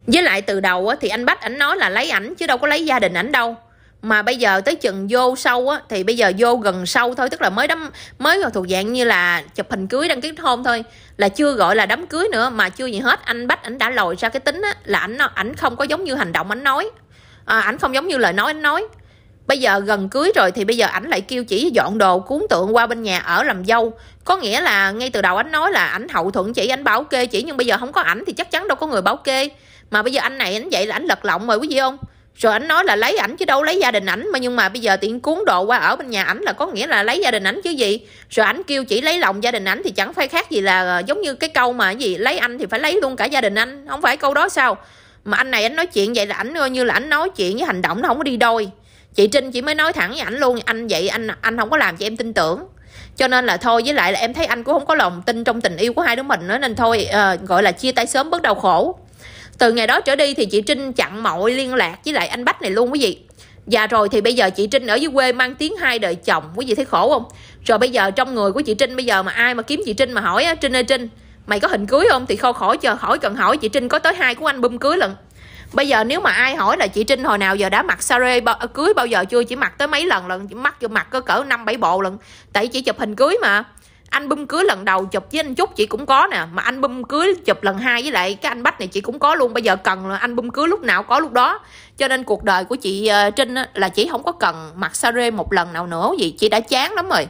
với lại từ đầu thì anh bách ảnh nói là lấy ảnh chứ đâu có lấy gia đình ảnh đâu mà bây giờ tới chừng vô sâu á thì bây giờ vô gần sâu thôi tức là mới đám mới thuộc dạng như là chụp hình cưới đăng ký hôn thôi là chưa gọi là đám cưới nữa mà chưa gì hết anh bách ảnh đã lòi ra cái tính á là ảnh ảnh không có giống như hành động ảnh nói à, ảnh không giống như lời nói anh nói bây giờ gần cưới rồi thì bây giờ ảnh lại kêu chỉ dọn đồ cuốn tượng qua bên nhà ở làm dâu có nghĩa là ngay từ đầu ảnh nói là ảnh hậu thuận chỉ ảnh bảo kê chỉ nhưng bây giờ không có ảnh thì chắc chắn đâu có người bảo kê mà bây giờ anh này ảnh vậy là ảnh lật lọng rồi quý vị không rồi ảnh nói là lấy ảnh chứ đâu lấy gia đình ảnh mà nhưng mà bây giờ tiện cuốn đồ qua ở bên nhà ảnh là có nghĩa là lấy gia đình ảnh chứ gì rồi ảnh kêu chỉ lấy lòng gia đình ảnh thì chẳng phải khác gì là ờ, giống như cái câu mà gì lấy anh thì phải lấy luôn cả gia đình anh không phải câu đó sao mà anh này anh nói chuyện vậy là ảnh coi như là ảnh nói chuyện với hành động nó không có đi đôi chị trinh chỉ mới nói thẳng với ảnh luôn anh vậy anh anh không có làm cho em tin tưởng cho nên là thôi với lại là em thấy anh cũng không có lòng tin trong tình yêu của hai đứa mình nữa nên thôi uh, gọi là chia tay sớm bắt đầu khổ từ ngày đó trở đi thì chị trinh chặn mọi liên lạc với lại anh bách này luôn quý vị và rồi thì bây giờ chị Trinh ở dưới quê mang tiếng hai đời chồng Quý vị thấy khổ không Rồi bây giờ trong người của chị Trinh bây giờ mà ai mà kiếm chị Trinh mà hỏi á Trinh ơi Trinh mày có hình cưới không Thì khâu khổ chờ hỏi cần hỏi chị Trinh có tới hai của anh bum cưới lần Bây giờ nếu mà ai hỏi là chị Trinh hồi nào giờ đã mặc sari bao, ờ, cưới bao giờ chưa Chỉ mặc tới mấy lần lần Chỉ mặc vô mặc có cỡ năm bảy bộ lần Tại chỉ chụp hình cưới mà anh bum cưới lần đầu chụp với anh Trúc chị cũng có nè mà anh bum cưới chụp lần hai với lại cái anh Bách này chị cũng có luôn bây giờ cần là anh bum cưới lúc nào có lúc đó cho nên cuộc đời của chị ờ, Trinh là chị không có cần mặc rê một lần nào nữa gì chị đã chán lắm rồi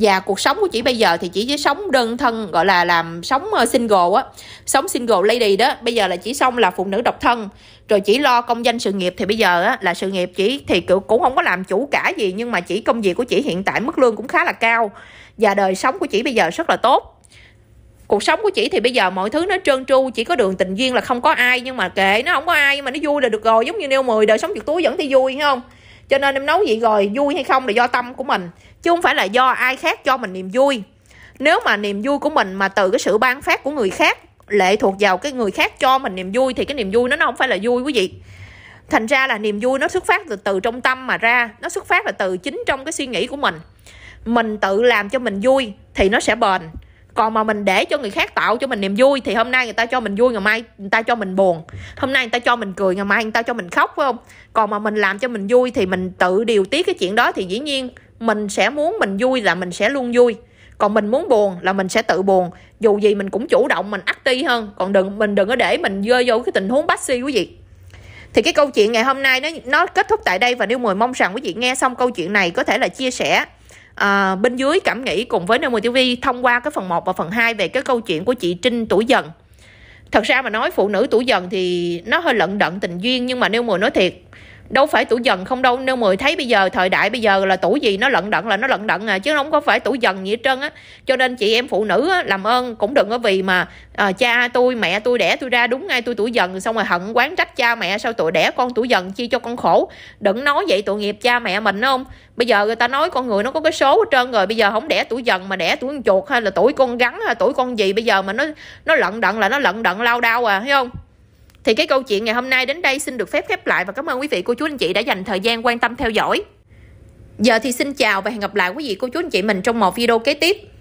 và cuộc sống của chị bây giờ thì chỉ sống đơn thân gọi là làm sống ờ, single á sống single lady đó bây giờ là chỉ xong là phụ nữ độc thân rồi chỉ lo công danh sự nghiệp thì bây giờ á, là sự nghiệp chỉ thì kiểu cũng không có làm chủ cả gì nhưng mà chỉ công việc của chị hiện tại mức lương cũng khá là cao và đời sống của chị bây giờ rất là tốt cuộc sống của chị thì bây giờ mọi thứ nó trơn tru chỉ có đường tình duyên là không có ai nhưng mà kệ nó không có ai nhưng mà nó vui là được rồi giống như nêu 10 đời sống được túi vẫn thì vui không cho nên em nấu vậy rồi vui hay không là do tâm của mình chứ không phải là do ai khác cho mình niềm vui nếu mà niềm vui của mình mà từ cái sự ban phát của người khác lệ thuộc vào cái người khác cho mình niềm vui thì cái niềm vui nó nó không phải là vui quý vị thành ra là niềm vui nó xuất phát từ từ trong tâm mà ra nó xuất phát là từ chính trong cái suy nghĩ của mình mình tự làm cho mình vui thì nó sẽ bền còn mà mình để cho người khác tạo cho mình niềm vui thì hôm nay người ta cho mình vui ngày mai người ta cho mình buồn hôm nay người ta cho mình cười ngày mai người ta cho mình khóc phải không còn mà mình làm cho mình vui thì mình tự điều tiết cái chuyện đó thì dĩ nhiên mình sẽ muốn mình vui là mình sẽ luôn vui còn mình muốn buồn là mình sẽ tự buồn dù gì mình cũng chủ động mình active hơn còn đừng mình đừng có để mình rơi vô cái tình huống si quý vị thì cái câu chuyện ngày hôm nay nó nó kết thúc tại đây và nếu mười mong rằng quý vị nghe xong câu chuyện này có thể là chia sẻ à, bên dưới cảm nghĩ cùng với Nơi Mùa TV thông qua cái phần 1 và phần 2 về cái câu chuyện của chị Trinh tuổi dần thật ra mà nói phụ nữ tuổi dần thì nó hơi lận đận tình duyên nhưng mà nếu mùa nói thiệt đâu phải tuổi dần không đâu nếu mười thấy bây giờ thời đại bây giờ là tuổi gì nó lận đận là nó lận đận à chứ không có phải tuổi dần gì hết trơn á cho nên chị em phụ nữ á, làm ơn cũng đừng có vì mà à, cha tôi mẹ tôi đẻ tôi ra đúng ngay tôi tuổi dần xong rồi hận quán trách cha mẹ sao tuổi đẻ con tuổi dần chi cho con khổ đừng nói vậy tội nghiệp cha mẹ mình đúng không bây giờ người ta nói con người nó có cái số hết trơn rồi bây giờ không đẻ tuổi dần mà đẻ tuổi con chuột hay là tuổi con gắn hay tuổi con gì bây giờ mà nó nó lận đận là nó lận đận lao đao à thấy không thì cái câu chuyện ngày hôm nay đến đây xin được phép khép lại và cảm ơn quý vị cô chú anh chị đã dành thời gian quan tâm theo dõi. Giờ thì xin chào và hẹn gặp lại quý vị cô chú anh chị mình trong một video kế tiếp.